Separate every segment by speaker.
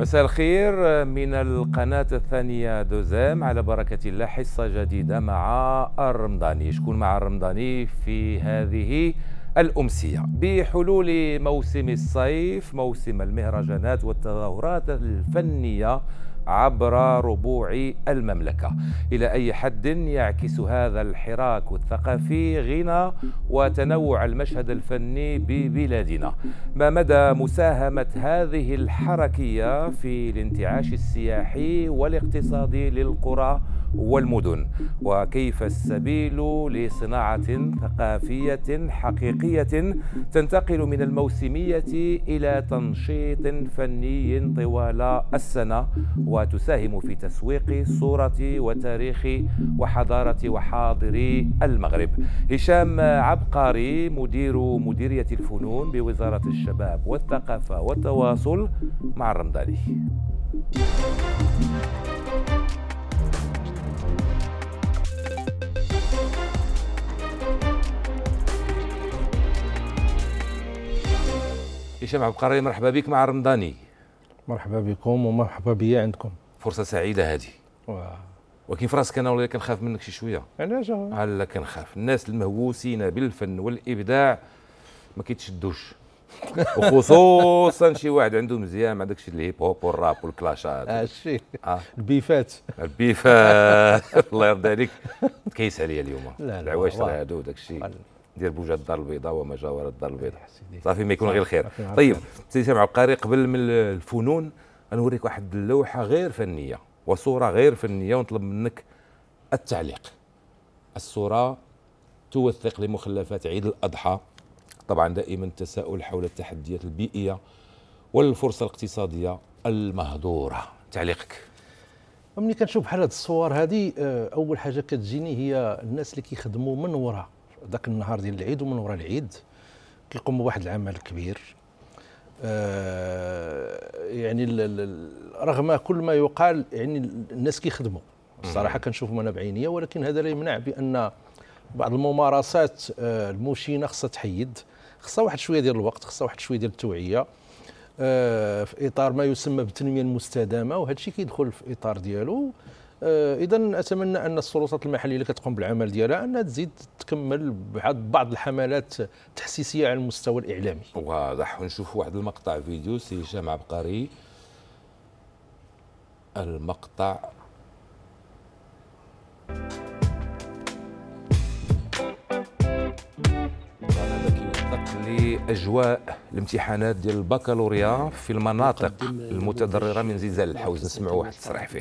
Speaker 1: مساء الخير من القناة الثانية دوزام على بركة الله حصة جديدة مع الرمضاني شكون مع الرمضاني في هذه الأمسية بحلول موسم الصيف موسم المهرجانات والتظاهرات الفنية عبر ربوع المملكة إلى أي حد يعكس هذا الحراك الثقافي غنى وتنوع المشهد الفني ببلادنا ما مدى مساهمة هذه الحركية في الانتعاش السياحي والاقتصادي للقرى والمدن وكيف السبيل لصناعة ثقافية حقيقية تنتقل من الموسمية إلى تنشيط فني طوال السنة وتساهم في تسويق صورة وتاريخ وحضارة وحاضر المغرب هشام عبقري مدير مديرية الفنون بوزارة الشباب والثقافة والتواصل مع الرمضاني هشام عبقري مرحبا بك مع رمضاني
Speaker 2: مرحبا بكم ومرحبا بيا عندكم
Speaker 1: فرصه سعيده هذه ولكن في راسك انا ولا كنخاف منك شي شويه علاش هلا كنخاف الناس المهووسين بالفن والابداع ما كيتشدوش وخصوصا شي واحد عنده مزيان مع داكشي الهيب هوب والراب والكلاشات هادشي آه،, آه. البيفات البيفات الله يرضي عليك تكيس عليا اليوم العواشر هادو داكشي ديال بوجه الدار البيضاء وما جاور الدار البيضاء صافي ما يكون غير الخير طيب سيدي سامع القاري قبل من الفنون غنوريك واحد اللوحه غير فنيه وصوره غير فنيه ونطلب منك التعليق الصوره توثق لمخلفات عيد الاضحى طبعا دائما التساؤل حول التحديات البيئيه والفرصه الاقتصاديه المهدوره تعليقك
Speaker 2: ملي كنشوف بحال هاد الصور هذه آه، اول حاجه كتجيني هي الناس اللي كيخدموا من وراء ذاك النهار ديال العيد ومن وراء العيد كيقوم بواحد العمل كبير آه يعني رغم كل ما يقال يعني الناس كيخدموا الصراحه كنشوفهم انا بعينيه ولكن هذا لا يمنع بان بعض الممارسات آه، المشينه خصها تحيد خصها واحد شويه ديال الوقت خصها واحد شويه ديال التوعيه آه، في اطار ما يسمى بالتنميه المستدامه وهذا الشيء كيدخل في اطار ديالو آه، اذا اتمنى ان السلطات المحليه اللي كتقوم بالعمل ديالها انها تزيد تكمل بعض بعض الحملات
Speaker 1: تحسيسيه على المستوى الاعلامي واضح ونشوف واحد المقطع فيديو سي هشام عبقري المقطع Thank you. لاجواء الامتحانات ديال البكالوريا في المناطق المتضرره من زلزال الحوز نسمعوا واحد التصريح فيه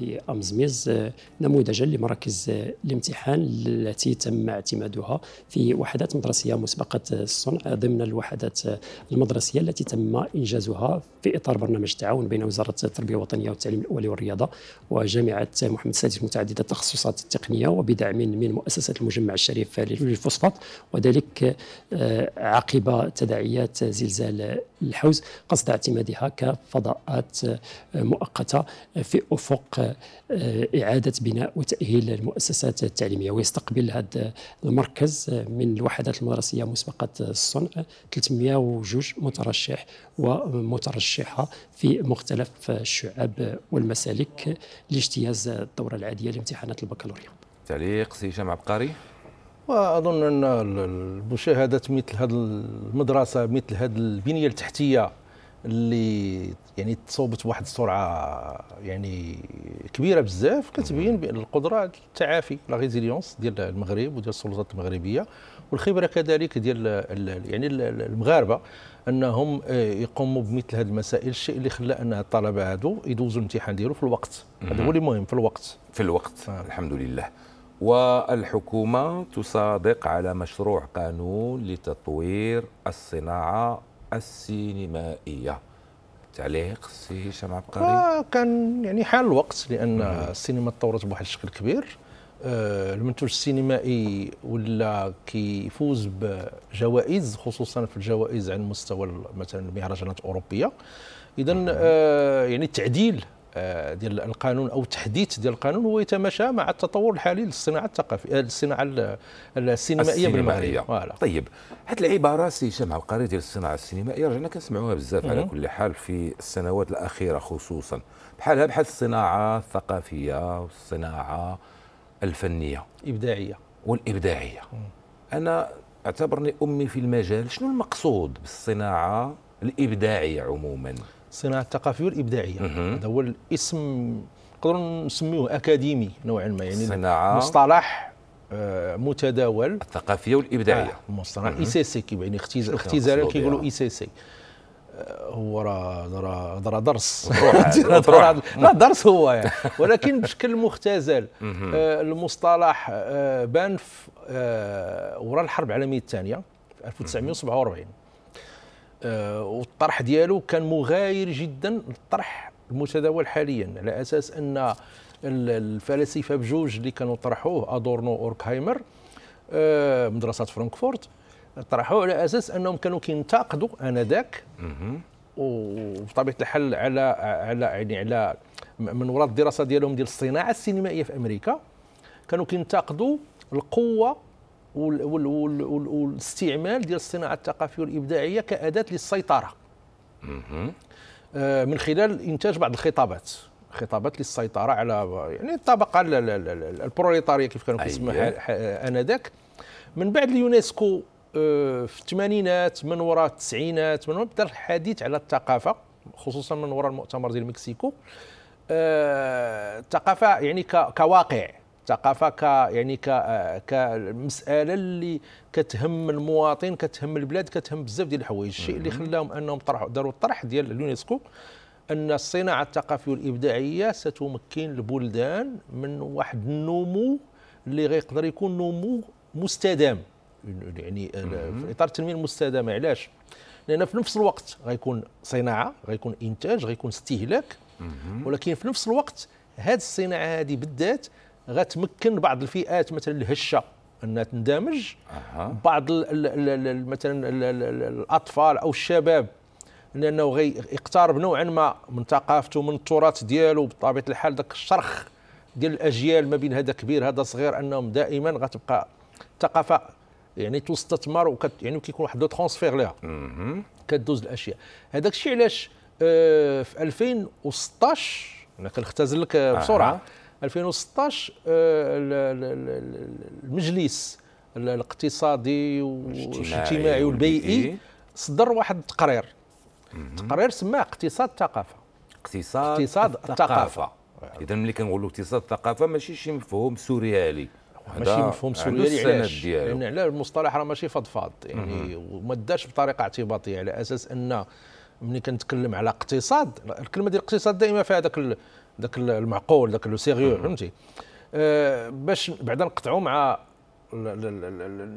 Speaker 2: بامزميز نموذجا لمراكز الامتحان التي تم اعتمادها في وحدات مدرسيه مسبقه الصنع ضمن الوحدات المدرسيه التي تم انجازها في اطار برنامج التعاون بين وزاره التربيه الوطنيه والتعليم الاولي والرياضه وجامعه محمد السادس متعدده التخصصات التقنيه وبدعم من مؤسسه المجمع الشريف للفوسفات وذلك آه، عقب تداعيات زلزال الحوز قصد اعتمادها كفضاءات مؤقته في افق اعاده بناء وتاهيل المؤسسات التعليميه ويستقبل هذا المركز من الوحدات المدرسيه مسبقه الصنع 302 مترشح ومترشحه في مختلف الشعب والمسالك لاجتياز الدوره العاديه لامتحانات
Speaker 1: البكالوريا. تعليق سي هشام عبقري
Speaker 2: واظن ان مشاهده مثل هذه المدرسه مثل هذه البنيه التحتيه اللي يعني تصوبت بواحد السرعه يعني كبيره بزاف كتبين بان القدره على التعافي لا ريزيليونس ديال المغرب وديال السلطات المغربيه والخبره كذلك ديال يعني المغاربه انهم آه، يقوموا بمثل هذه المسائل الشيء اللي خلى ان الطلبه هادو يدوزوا الامتحان ديالو في الوقت هذا هو اللي
Speaker 1: مهم في الوقت في الوقت آه. الحمد لله والحكومة تصادق على مشروع قانون لتطوير الصناعة السينمائية تعليق سي هشام عبقري آه
Speaker 2: كان يعني حان الوقت لان مم. السينما تطورت بواحد الشكل كبير آه المنتوج السينمائي ولا كيفوز بجوائز خصوصا في الجوائز على مستوى مثلا المهرجانات الاوروبيه اذا آه يعني التعديل آه، ديال القانون او تحديث ديال القانون هو يتماشى مع التطور الحالي للصناعه الثقافيه الصناعه السينمائيه بالمغرب
Speaker 1: طيب هذه العباره سي هشام عبقري ديال الصناعه السينمائيه رجعنا كنسمعوها بزاف على كل حال في السنوات الاخيره خصوصا بحالها بحال الصناعه الثقافيه والصناعه الفنيه الابداعيه والابداعيه مم. انا اعتبرني امي في المجال شنو المقصود بالصناعه الابداعيه عموما الصناعه
Speaker 2: الثقافيه والابداعيه هذا هو الاسم نقدر نسميوه اكاديمي نوعا ما يعني صناعة مصطلح آه، متداول
Speaker 1: الثقافيه والابداعيه آه مصطلح اي سي سي يعني اختزالا كيقولوا
Speaker 2: اي سي سي آه، هو راه راه راه درس
Speaker 1: راه درس
Speaker 2: هو يعني ولكن بشكل مختزل آه، المصطلح بان في ورا الحرب العالميه الثانيه 1947 آه، والطرح ديالو كان مغاير جدا للطرح المتداول حاليا على اساس ان الفلاسفه بجوج اللي كانوا طرحوه ادورنو اوركهايمر آه، مدرسه فرانكفورت طرحوه على اساس انهم كانوا كينتقدوا انذاك وبطبيعه الحال على على يعني على من وراء الدراسه ديالهم ديال الصناعه السينمائيه في امريكا كانوا كينتقدوا القوه والاستعمال ديال الصناعه الثقافيه والابداعيه كاداه للسيطره آه، من خلال انتاج بعض الخطابات خطابات للسيطره على يعني الطبقه البروليتاريه كيف كانوا كيسموها أيوة. انذاك من بعد اليونسكو آه، في الثمانينات من وراء التسعينات من بدا الحديث على الثقافه خصوصا من وراء المؤتمر ديال مكسيكو آه، الثقافه يعني كواقع ثقافه ك يعني ك آه، كمساله اللي كتهم المواطن كتهم البلاد كتهم بزاف ديال الحوايج الشيء اللي خلاهم انهم طرحوا داروا الطرح ديال اليونسكو ان الصناعه الثقافيه والابداعيه ستمكن البلدان من واحد النمو اللي غيقدر يكون نمو مستدام يعني آه، في اطار التنميه المستدامه علاش؟ لان في نفس الوقت غيكون صناعه غيكون انتاج غيكون استهلاك ولكن في نفس الوقت هذه الصناعه هذه بالذات غتمكن بعض الفئات مثلا الهشه انها تندمج أه. بعض الـ الـ الـ مثلا الاطفال او الشباب لانه غيقترب نوعا ما من ثقافته من التراث ديالو بطبيعه الحال ذاك الشرخ ديال الاجيال ما بين هذا كبير هذا صغير انهم دائما غتبقى ثقافه يعني تستثمر وكت يعني كيكون واحد لو ترونسفير ليها كدوز الاشياء هذاك الشيء علاش آه في 2016 انا كنختزل لك بسرعه أه. 2016 آه، المجلس الاقتصادي والاجتماعي والبيئي صدر واحد التقرير تقرير سماه اقتصاد الثقافه
Speaker 1: اقتصاد اقتصاد الثقافه اذا ملي كنقولوا اقتصاد الثقافه ماشي شي مفهوم سوريالي ماشي مفهوم يعني سوريالي علاش لان
Speaker 2: على المصطلح راه ماشي فضفاض يعني وما داش بطريقه اعتباطيه على اساس ان ملي كنتكلم على اقتصاد الكلمه ديال الاقتصاد دائما فيها هذاك ذاك المعقول ذاك لو سيريو فهمتي باش بعدا نقطعوا مع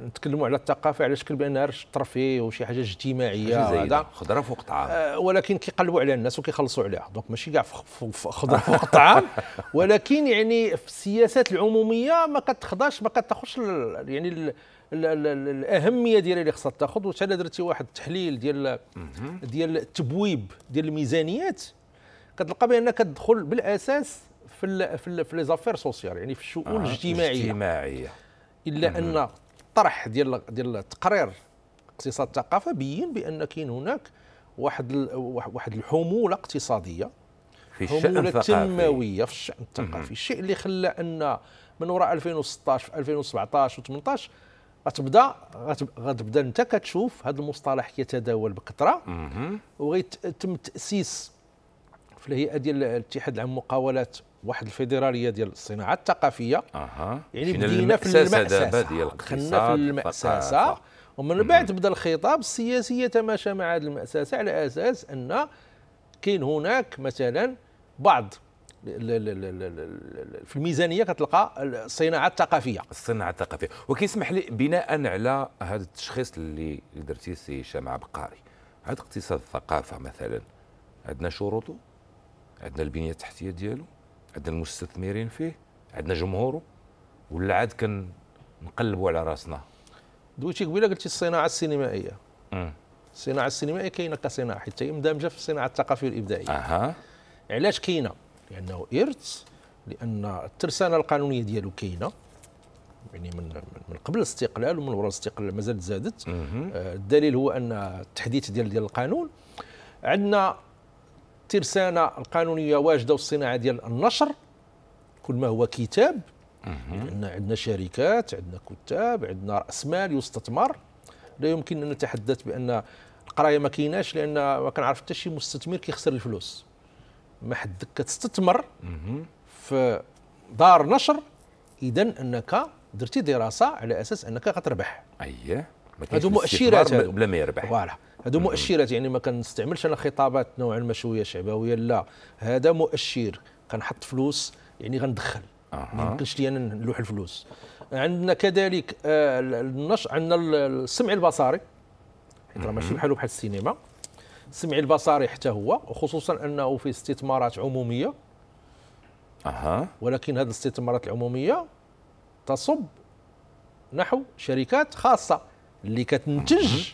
Speaker 2: نتكلموا على الثقافه على شكل بانها الترفيه وشي حاجه اجتماعيه هذا خضره فوق الطعام آه ولكن كيقلبوا عليها الناس وكيخلصوا عليها دونك ماشي كاع خضره فوق الطعام ولكن يعني في السياسات العموميه ما كتخضاش ما كتاخذش يعني الـ الـ الـ الاهميه ديالها اللي خصها تاخذ وانت درتي واحد التحليل ديال ديال التبويب ديال الميزانيات كتلقى بان كتدخل بالاساس في الـ في ال في لي زافير سوسيال يعني في الشؤون آه الاجتماعيه الاجتماعيه
Speaker 1: الا مم. ان
Speaker 2: الطرح ديال ديال التقرير اقتصاد الثقافه بين بان كاين هناك واحد واحد الحموله اقتصاديه
Speaker 1: في الشأن الثقافي
Speaker 2: تنمويه في الشأن الثقافي الشيء اللي خلى ان من وراء 2016 في 2017 و18 غتبدا غتبدا انت كتشوف هذا المصطلح يتداول بكثره وغيتم تاسيس في الهيئه ديال الاتحاد العام للمقاولات واحد الفيدراليه ديال الصناعه الثقافيه
Speaker 1: اها يعني بدينا في المأساسة دخلنا في المأساسة
Speaker 2: ومن بعد بدا الخطاب السياسي يتماشى مع هذه المأساسة على اساس ان كاين هناك مثلا بعض في الميزانيه كتلقى
Speaker 1: الصناعه الثقافيه الصناعه الثقافيه وكيسمح لي بناء على هذا التشخيص اللي درتي سي هشام عبقاري هذا اقتصاد الثقافه مثلا عندنا شروطه عندنا البنيه التحتيه ديالو عندنا المستثمرين فيه عندنا جمهوره ولا عاد كنقلبوا على راسنا
Speaker 2: دويتي قبيله قلتي الصناعه السينمائيه م. الصناعه السينمائيه كاينه كصناعه حيت هي مدمجه في الصناعه الثقافيه والابداعيه اها علاش كاينه لانه ارث لان الترسانه القانونيه ديالو كاينه يعني من من قبل الاستقلال ومن وراء الاستقلال مازال زادت آه، الدليل هو ان التحديث ديال ديال القانون عندنا الترسانه القانونيه واجده والصناعه ديال النشر كل ما هو كتاب لان عندنا شركات عندنا كتاب عندنا راس مال يستثمر لا يمكن ان نتحدث بان القرايه ما كايناش لان ما كنعرف حتى شي مستثمر كيخسر الفلوس ما حدك كتستثمر في دار نشر اذا انك درتي دراسه على اساس انك غتربح
Speaker 1: اييه هادو مؤشرات بلا ما يربح فوالا
Speaker 2: هادو مؤشرات يعني ما كنستعملش انا خطابات نوعا ما شويه شعبويه لا هذا مؤشر كنحط فلوس يعني غندخل ما يمكنش لي انا نلوح الفلوس عندنا كذلك آه، النش عندنا السمع البصري حيت راه ماشي بحالو بحال السينما السمع البصري حتى هو وخصوصا انه في استثمارات عموميه اها ولكن هذه الاستثمارات العموميه تصب نحو شركات خاصه اللي كتنتج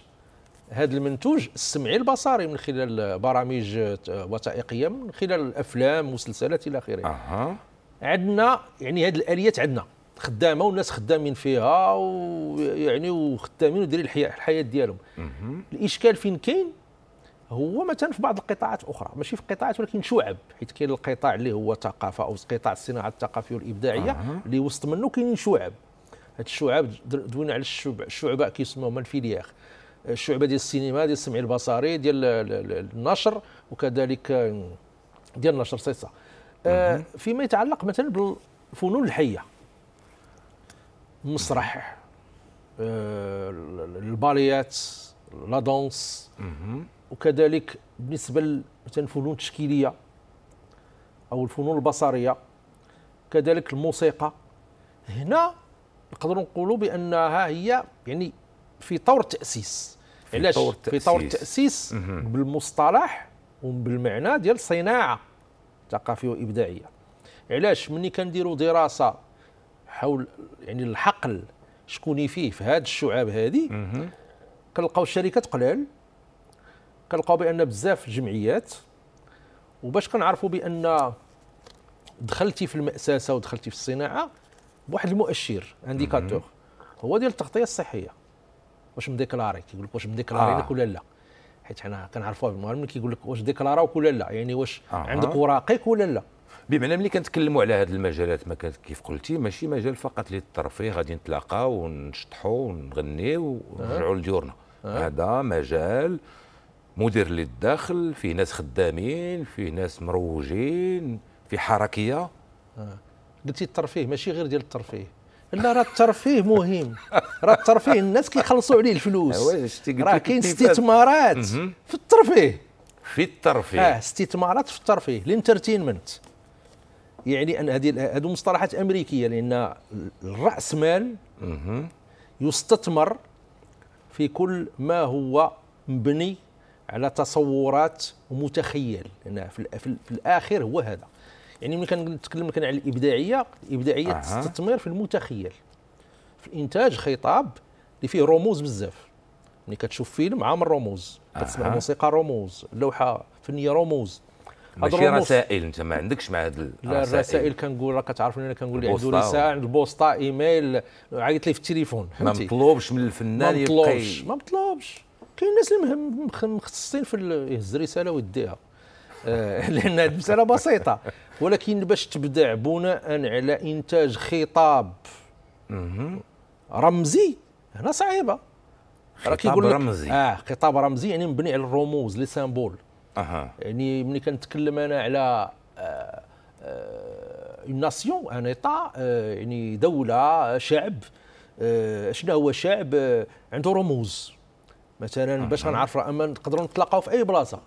Speaker 2: هذا المنتوج السمعي البصري من خلال برامج وثائقيه من خلال الافلام مسلسلات الى اخره أه. عندنا يعني هذه الاليات عندنا خدامه والناس خدامين فيها ويعني وخدامين ودير الحياه الحياه ديالهم الاشكال فين كاين هو مثلا في بعض القطاعات اخرى ماشي في قطاعات ولكن شعب حيت كاين القطاع اللي هو ثقافه او قطاع الصناعه الثقافيه والابداعيه أه. اللي وسط منه كاينين شعب هاد الشعب دوينا على الشعب الشعباء كيسموهم هما الفيلياخ الشعبه ديال السينما ديال السمع البصري ديال النشر وكذلك آه، ديال النشر سيسا آه، فيما يتعلق مثلا بالفنون الحيه المسرح آه، الباليات لا دونس وكذلك بالنسبه مثلا الفنون التشكيليه او الفنون البصريه كذلك الموسيقى هنا نقدروا نقولوا بانها هي يعني في طور تاسيس في علاش طور تأسيس. في طور تاسيس بالمصطلح وبالمعنى ديال صناعه ثقافيه وابداعيه علاش ملي كنديروا دراسه حول يعني الحقل شكون فيه في هذه الشعاب هذه كنلقاو الشركات قلال كنلقاو بان بزاف الجمعيات وباش كنعرفوا بان دخلتي في المأساسة ودخلتي في الصناعة بواحد المؤشر انديكاتور هو ديال التغطيه الصحيه واش مديكلاري كيقول لك واش مديكلاري لك آه. ولا لا حيت حنا كنعرفوها في المغرب كيقول لك واش ديكلارا ولا لا يعني واش آه. عندك
Speaker 1: وراقك ولا لا بمعنى ملي كنتكلموا على هذه المجالات ما كيف قلتي ماشي مجال فقط للترفيه غادي نتلاقاو ونشطحوا ونغنيو ونرجعوا آه. لديورنا آه. هذا مجال مدير للداخل فيه ناس خدامين فيه ناس مروجين في حركيه
Speaker 2: آه. قلتي الترفيه ماشي غير ديال الترفيه لا راه الترفيه مهم راه الترفيه الناس كيخلصوا عليه الفلوس أه، راه كاين استثمارات في الترفيه في الترفيه اه استثمارات في الترفيه الانترتينمنت يعني ان هذه هذو مصطلحات امريكيه لان الراس مال يستثمر في كل ما هو مبني على تصورات ومتخيل لان في, في الاخر هو هذا يعني ملي كنتكلم لك على الابداعيه الابداعيه أه. تستثمر في المتخيل في انتاج خطاب اللي فيه رموز بزاف ملي كتشوف فيلم عامل رموز كتسمع أه. موسيقى رموز لوحه فنيه رموز ماشي رسائل
Speaker 1: انت ما عندكش مع هاد الرسائل لا الرسائل
Speaker 2: كنقول راه كتعرفني انا كنقول عنده رساله عند البوسطه ايميل عيط لي في التليفون ما مطلوبش من الفنان يبقى ما مطلوبش ما مطلوبش كاين الناس اللي مختصين في يهز الرساله ويديها لان هذه المساله بسيطه ولكن باش تبدع بناء على انتاج خطاب رمزي هنا صعيبه راه كيقول رمزي اه خطاب رمزي يعني مبني على الرموز لي سامبول اها يعني ملي كنتكلم انا على اون ناسيون ان ايطا يعني دوله آه، شعب آه، شنو هو شعب آه، عنده رموز مثلا باش غنعرف اما نقدروا نتلاقاو في اي بلاصه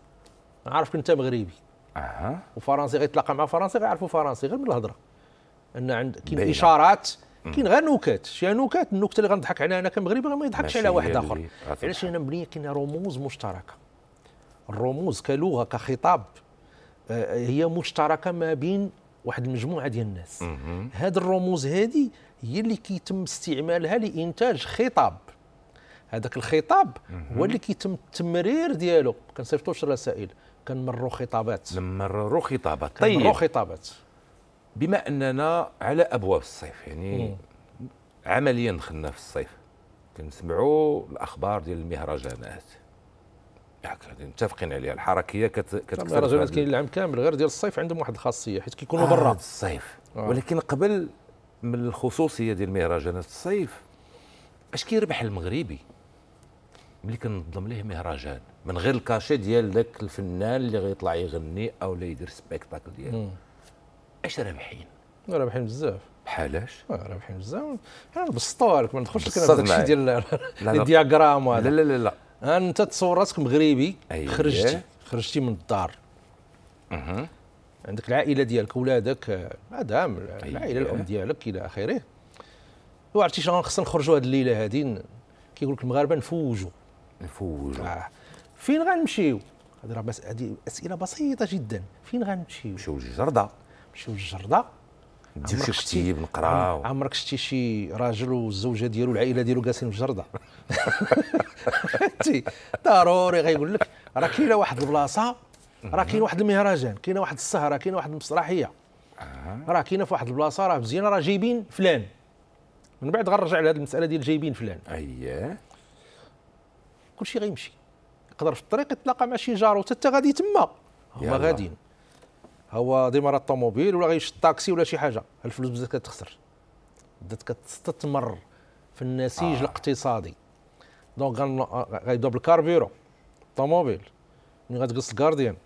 Speaker 2: نعرفك انت مغربي أه. وفرنسي غيتلاقى مع فرنسي غيعرفوا فرنسي غير من الهضره ان عند كاين اشارات كاين غير نكات شي نكات النكته اللي غنضحك عليها انا كمغربي ما يضحكش على واحد اخر علاش هنا مبنيه كاين رموز مشتركه الرموز كلغه كخطاب آه، هي مشتركه ما بين واحد المجموعه ديال الناس هاد الرموز هذه هي اللي كيتم استعمالها لانتاج خطاب هذاك الخطاب هو اللي كيتم التمرير ديالو ما كنصيفطوش رسائل كنمروا خطابات نمروا
Speaker 1: خطابات طيب نمروا خطابات بما اننا على ابواب الصيف يعني مم. عمليا دخلنا في الصيف كنسمعوا الاخبار ديال المهرجانات متفقين عليها الحركيه كتكثر المهرجانات كاين
Speaker 2: العام كامل غير ديال الصيف عندهم واحد الخاصيه حيت كيكونوا آه برا
Speaker 1: الصيف آه. ولكن قبل من الخصوصيه ديال مهرجانات الصيف اش كيربح المغربي ملي كنظم ليه مهرجان من غير الكاشي ديال ذاك الفنان اللي غيطلع يغني او اللي يدير سبيكتاكل ديالو اش رابحين
Speaker 2: رابحين بزاف بحالاش آه، رابحين بزاف نبسطوها آه، لك ما ندخلش لك الشيء ديال الدياغرام لا لا لا لا آه، انت تصور راسك مغربي أيه. خرجتي خرجتي من الدار اها عندك العائله ديالك ولادك مدام أيوة. العائله الام ديالك الى اخره وعرفتي شنو خصنا نخرجوا هذه الليله هذه كيقول لك المغاربه نفوجوا نفوجوا آه. فين غنمشيو هذه راه بس هذه اسئله بسيطه جدا فين غنمشيو نمشيو للجرده نمشيو للجرده
Speaker 1: نديو شي كتيب نقراو عمرك
Speaker 2: شتي شي راجل والزوجه ديالو العائله ديالو جالسين في الجرده فهمتي ضروري غيقول لك راه كاينه واحد البلاصه راه كاين واحد المهرجان كاينه واحد السهره كاينه واحد المسرحيه آه. راه كاينه في واحد البلاصه راه مزيانه راه جايبين فلان من بعد غنرجع لهذه المساله ديال جايبين فلان اييه كلشي غيمشي يقدر في الطريق يتلاقى مع شي جار وتا غادي تما هما غاديين هو ديما الطوموبيل ولا غيشد الطاكسي ولا شي حاجه الفلوس بدات كتخسر بدات كتستثمر في النسيج آه. الاقتصادي دونك غيدوب الكاربيرو الطوموبيل ملي غتجلس الكارديان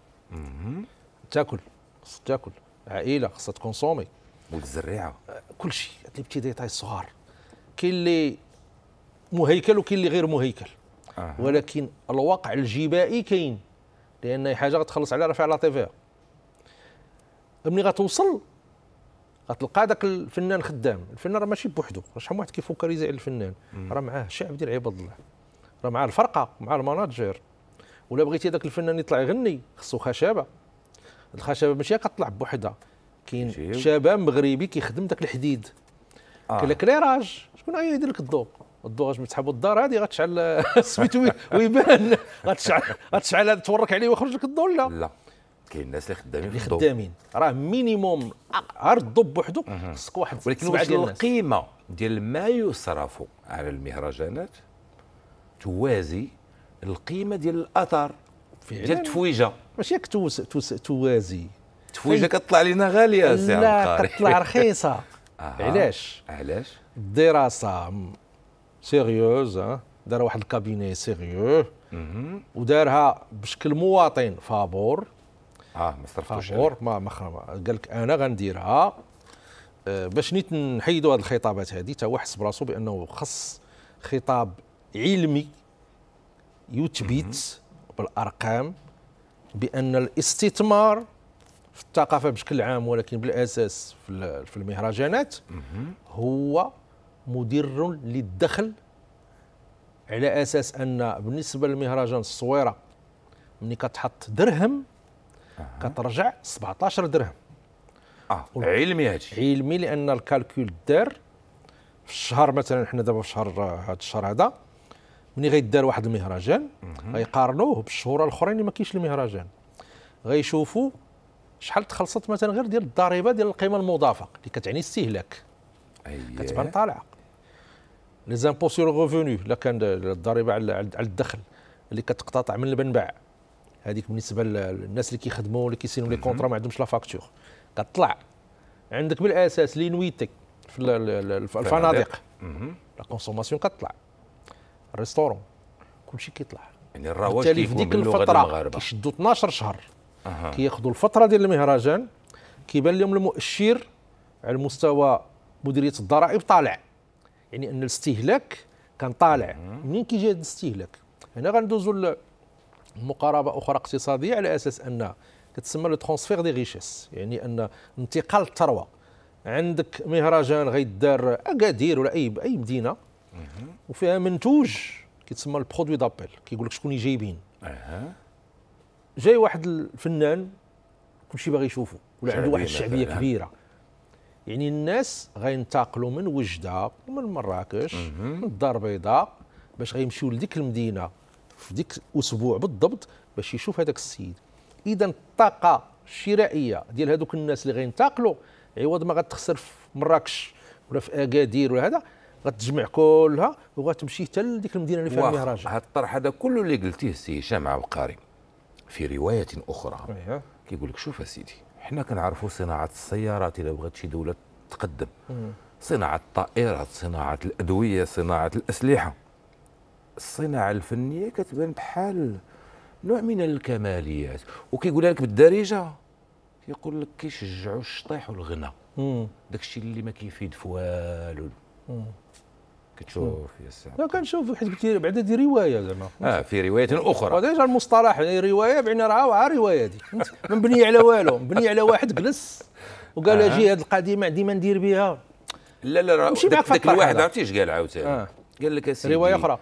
Speaker 2: تاكل خص تاكل عائله خصها تكونسومي ولد الزريعه آه، كلشي هاد لي بتي ديتاي صغار كاين اللي مهيكل وكاين اللي غير مهيكل ولكن الواقع الجبائي كاين لان حاجه غتخلص على رفع لا تي في ملي غتوصل غتلقى داك الفنان خدام الفنان راه ماشي بوحدو راه شحال واحد كيفوكاليزي على الفنان راه معاه شعب ديال عباد الله راه معاه الفرقه مع المناجر ولا بغيتي داك الفنان يطلع يغني خصو خشبه الخشبه ماشي كتطلع بوحدها كاين شباب مغربي كيخدم داك الحديد آه. كلا كليراج شكون غيدير لك الضوء الضوء تحبوا الدار هذه غتشعل سميتو ويبان غتشعل غتشعل تورك عليه ويخرج لك الضوء لا لا كاين الناس اللي خدامين اللي
Speaker 1: خدامين راه مينيموم غير الضوء بوحدو خصك واحد ولكن واش القيمه ديال ما يصرف على المهرجانات توازي القيمه ديال الاثار ديال التفويجه ماشي ياك توازي
Speaker 2: التفويجه كطلع لنا غاليه سي لا كطلع رخيصه آه. علاش علاش الدراسه سيريوز دار واحد الكابيني سيريو ودارها بشكل مواطن فابور اه ما صرفتوش فابور ما ما قال لك انا غنديرها آه، باش نيت نحيدوا هذه الخطابات هذه تا هو حس براسو بانه خص خطاب علمي يثبت بالارقام بان الاستثمار في الثقافه بشكل عام ولكن بالاساس في المهرجانات هو مدر للدخل على اساس ان بالنسبه للمهرجان الصويره ملي كتحط درهم أه. كترجع 17 درهم اه علمي هادشي علمي لان الكالكول دار في الشهر مثلا حنا دابا في شهر هذا الشهر هذا ملي غيدار واحد المهرجان غيقارنوه بالشهور الاخرين اللي ما كاينش المهرجان غيشوفوا شحال تخلصت مثلا غير ديال الضريبه ديال القيمه المضافه اللي كتعني استهلاك أيه. كتبان طالعه لي زامبو سور غوفوني الا كان الضريبه على الدخل اللي كتقتطع من المنبع هذيك بالنسبه للناس اللي كيخدموا اللي كيسينوا لي كونطرا ما عندهمش لا فاكتور كطلع عندك بالاساس نويتي في الفنادق لا كونسوماسيون كتطلع الريستورون كلشي كيطلع
Speaker 1: يعني الرواج بالتالي في ديك الفتره
Speaker 2: كيشدوا 12 شهر أه. كياخذوا الفتره ديال المهرجان كيبان لهم المؤشر على مستوى مديريه الضرائب طالع يعني ان الاستهلاك كان طالع منين كيجي هذا الاستهلاك هنا غندوزو لمقاربه اخرى اقتصاديه على اساس ان كتسمى لو ترونسفير دي ريشيس يعني ان انتقال الثروه عندك مهرجان غيدار اكادير ولا اي اي مدينه وفيها منتوج كيتسمى البرودوي دابيل كيقول لك شكون جايبين جاي واحد الفنان كلشي باغي يشوفه ولا عنده واحد الشعبيه كبيره يعني الناس غينتقلوا من وجده ومن مراكش من الدار البيضاء باش غيمشيو لديك المدينه في ديك اسبوع بالضبط باش يشوف هذاك السيد اذا الطاقه الشرائيه ديال هذوك الناس اللي غينتقلوا عوض ما غتخسر في مراكش ولا في اكادير ولا هذا غتجمع كلها وغتمشي حتى لديك المدينه اللي فيها المهرجان
Speaker 1: هذا الطرح هذا كله اللي قلتيه السي هشام عبقري في روايه اخرى إيه. كيقول لك شوف سيدي حنا كنعرفوا صناعه السيارات الا بغات شي دوله تقدم صناعه الطائرات صناعه الادويه صناعه الاسلحه الصناعه الفنيه كتبان بحال نوع من الكماليات وكيقولها لك بالدارجه كيقول لك كيشجعوا الشطيح والغنى داكشي اللي ما كيفيد في والو كتشوف يا سعد
Speaker 2: لا كنشوف حيت قلت بعدا دي روايه زعما اه في
Speaker 1: روايه اخرى
Speaker 2: هذا المصطلح يعني روايه بعيني راه واعره روايه دي مبنيه على والو مبنيه على واحد جلس وقال آه. اجي هذه القديمه ديما ندير بها لا لا راه ذاك الواحد عرفتي اش قال عاوتاني آه. قال لك اسيدي روايه اخرى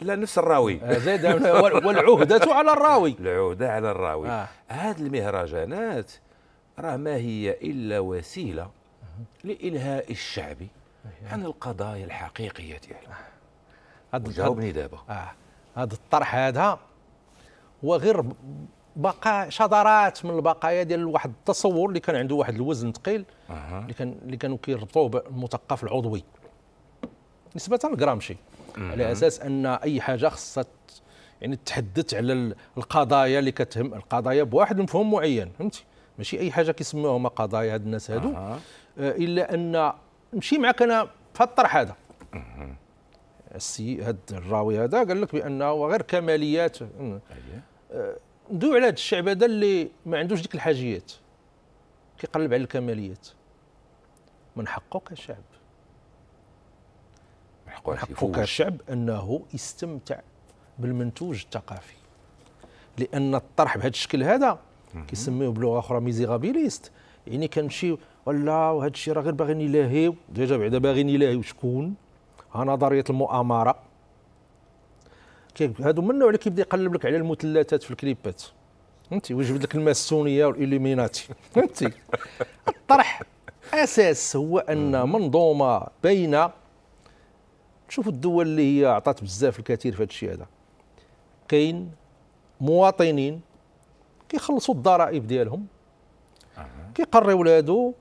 Speaker 1: لا نفس الراوي آه، زيد والعهدة على الراوي العهدة على الراوي آه. هذه المهرجانات راه ما هي إلا وسيلة لإلهاء الشعب عن القضايا الحقيقيه ديالها يعني. جاوبني دابا اه هذا الطرح
Speaker 2: هذا هو غير بقى شذرات من البقايا ديال واحد التصور اللي كان عنده واحد الوزن ثقيل أه. اللي كان اللي كانوا كيربطوه بالمثقف العضوي نسبه لجرامشي
Speaker 1: على اساس
Speaker 2: ان اي حاجه خصها يعني تحدث على القضايا اللي كتهم القضايا بواحد المفهوم معين فهمتي ماشي اي حاجه كيسموها قضايا هاد الناس هادو أه. الا ان نمشي معك انا في الطرح هذا السي هذا الراوي هذا قال لك بانه غير كماليات أمم. أيوة. أه، ندوي على هذا الشعب هذا اللي ما عندوش ديك الحاجيات كيقلب على الكماليات من حقه كشعب
Speaker 1: من حقه
Speaker 2: كشعب انه يستمتع بالمنتوج الثقافي لان الطرح بهذا الشكل هذا كيسميوه بلغه اخرى ميزيغابيليست يعني كنمشيو ولا وهذا الشيء راه غير باغيين يلهيو ديجا بعدا باغيين يلهيو شكون ها نظريه المؤامره هادو من النوع اللي كيبدا يقلب لك على المثلثات في الكليبات فهمتي ويجبد لك الماسونيه والاليميناتي فهمتي الطرح اساس هو ان منظومه بين شوفوا الدول اللي هي عطات بزاف الكثير في هذا الشيء هذا كاين مواطنين كيخلصوا الضرائب ديالهم كيقريو ولادو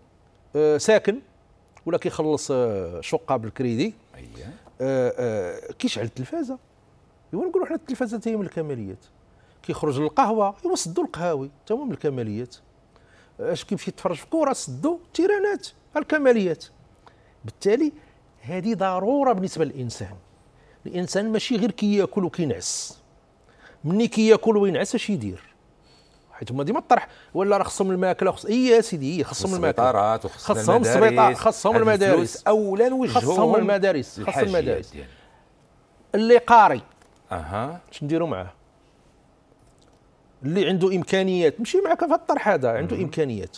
Speaker 2: آه، ساكن ولا كيخلص آه، شقه بالكريدي اييه آه، كيشعل التلفازه يقول نقولوا حنا التلفازه تاهي من الكماليات كيخرج للقهوه ايوا سدوا القهاوي تا هو من الكماليات اش كيمشي يتفرج في كوره سدوا التيرانات الكماليات بالتالي هذه ضروره بالنسبه للانسان الانسان ماشي غير كياكل كي وكينعس مني كياكل كي وينعس اش يدير حيت هما ديما الطرح ولا راه خصهم الماكله خص اي سيدي خصهم الماكله خصهم السبيطار خصهم المدارس اولا وجههم خصهم المدارس خصهم المدارس يعني. اللي قاري اها اش نديروا معاه اللي عنده امكانيات ماشي معك في الطرح هذا عنده مم. امكانيات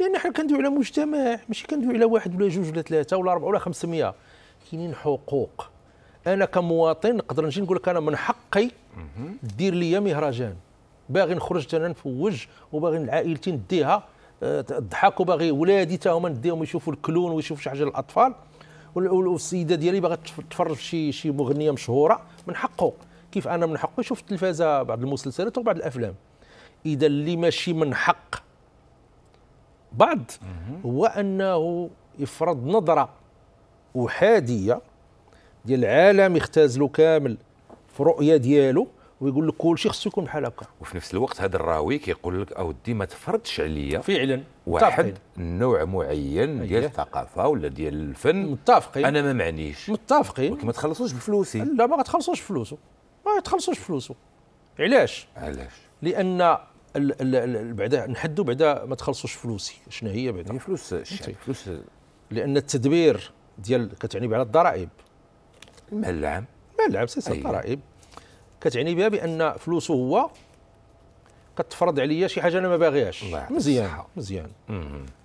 Speaker 2: لان حنا كندويو على مجتمع ماشي كندويو على واحد ولا جوج ولا ثلاثه ولا اربعه ولا 500 كاينين حقوق انا كمواطن نقدر نجي نقول لك انا من حقي دير لي مهرجان باغي نخرج انا نفوج وباغي لعائلتي نديها آه، تضحك وباغي ولادي تا هما نديهم يشوفوا الكلون ويشوفوا شي حاجه للاطفال والسيده ديالي باغا تفرج في شي مغنيه مشهوره من حقه كيف انا من حقه يشوف التلفازه بعض المسلسلات وبعض الافلام اذا اللي ماشي من حق بعض هو انه يفرض نظره احاديه ديال العالم يختازلو كامل في الرؤيه ديالو ويقول لك كل شيء خصو يكون بحال هكا
Speaker 1: وفي نفس الوقت هذا الراوي كيقول لك اودي ما تفرضش عليا فعلا واحد نوع معين أيوة. ديال الثقافه ولا ديال الفن متفقين انا ما معنيش متفقين ولكن ما تخلصوش بفلوسي لا ما تخلصوش فلوسه ما تخلصوش
Speaker 2: فلوسه علاش علاش لان بعدا نحدوا بعدا ما تخلصوش فلوسي شنو هي بعدا هي فلوس الشعب فلوس لان التدبير ديال كتعني على الضرائب المال العام المال العام سي أيوة. الضرائب أيه. كتعني بها بان فلوسه هو كتفرض عليا شي حاجه انا ما باغيهاش نعم. مزيان مزيان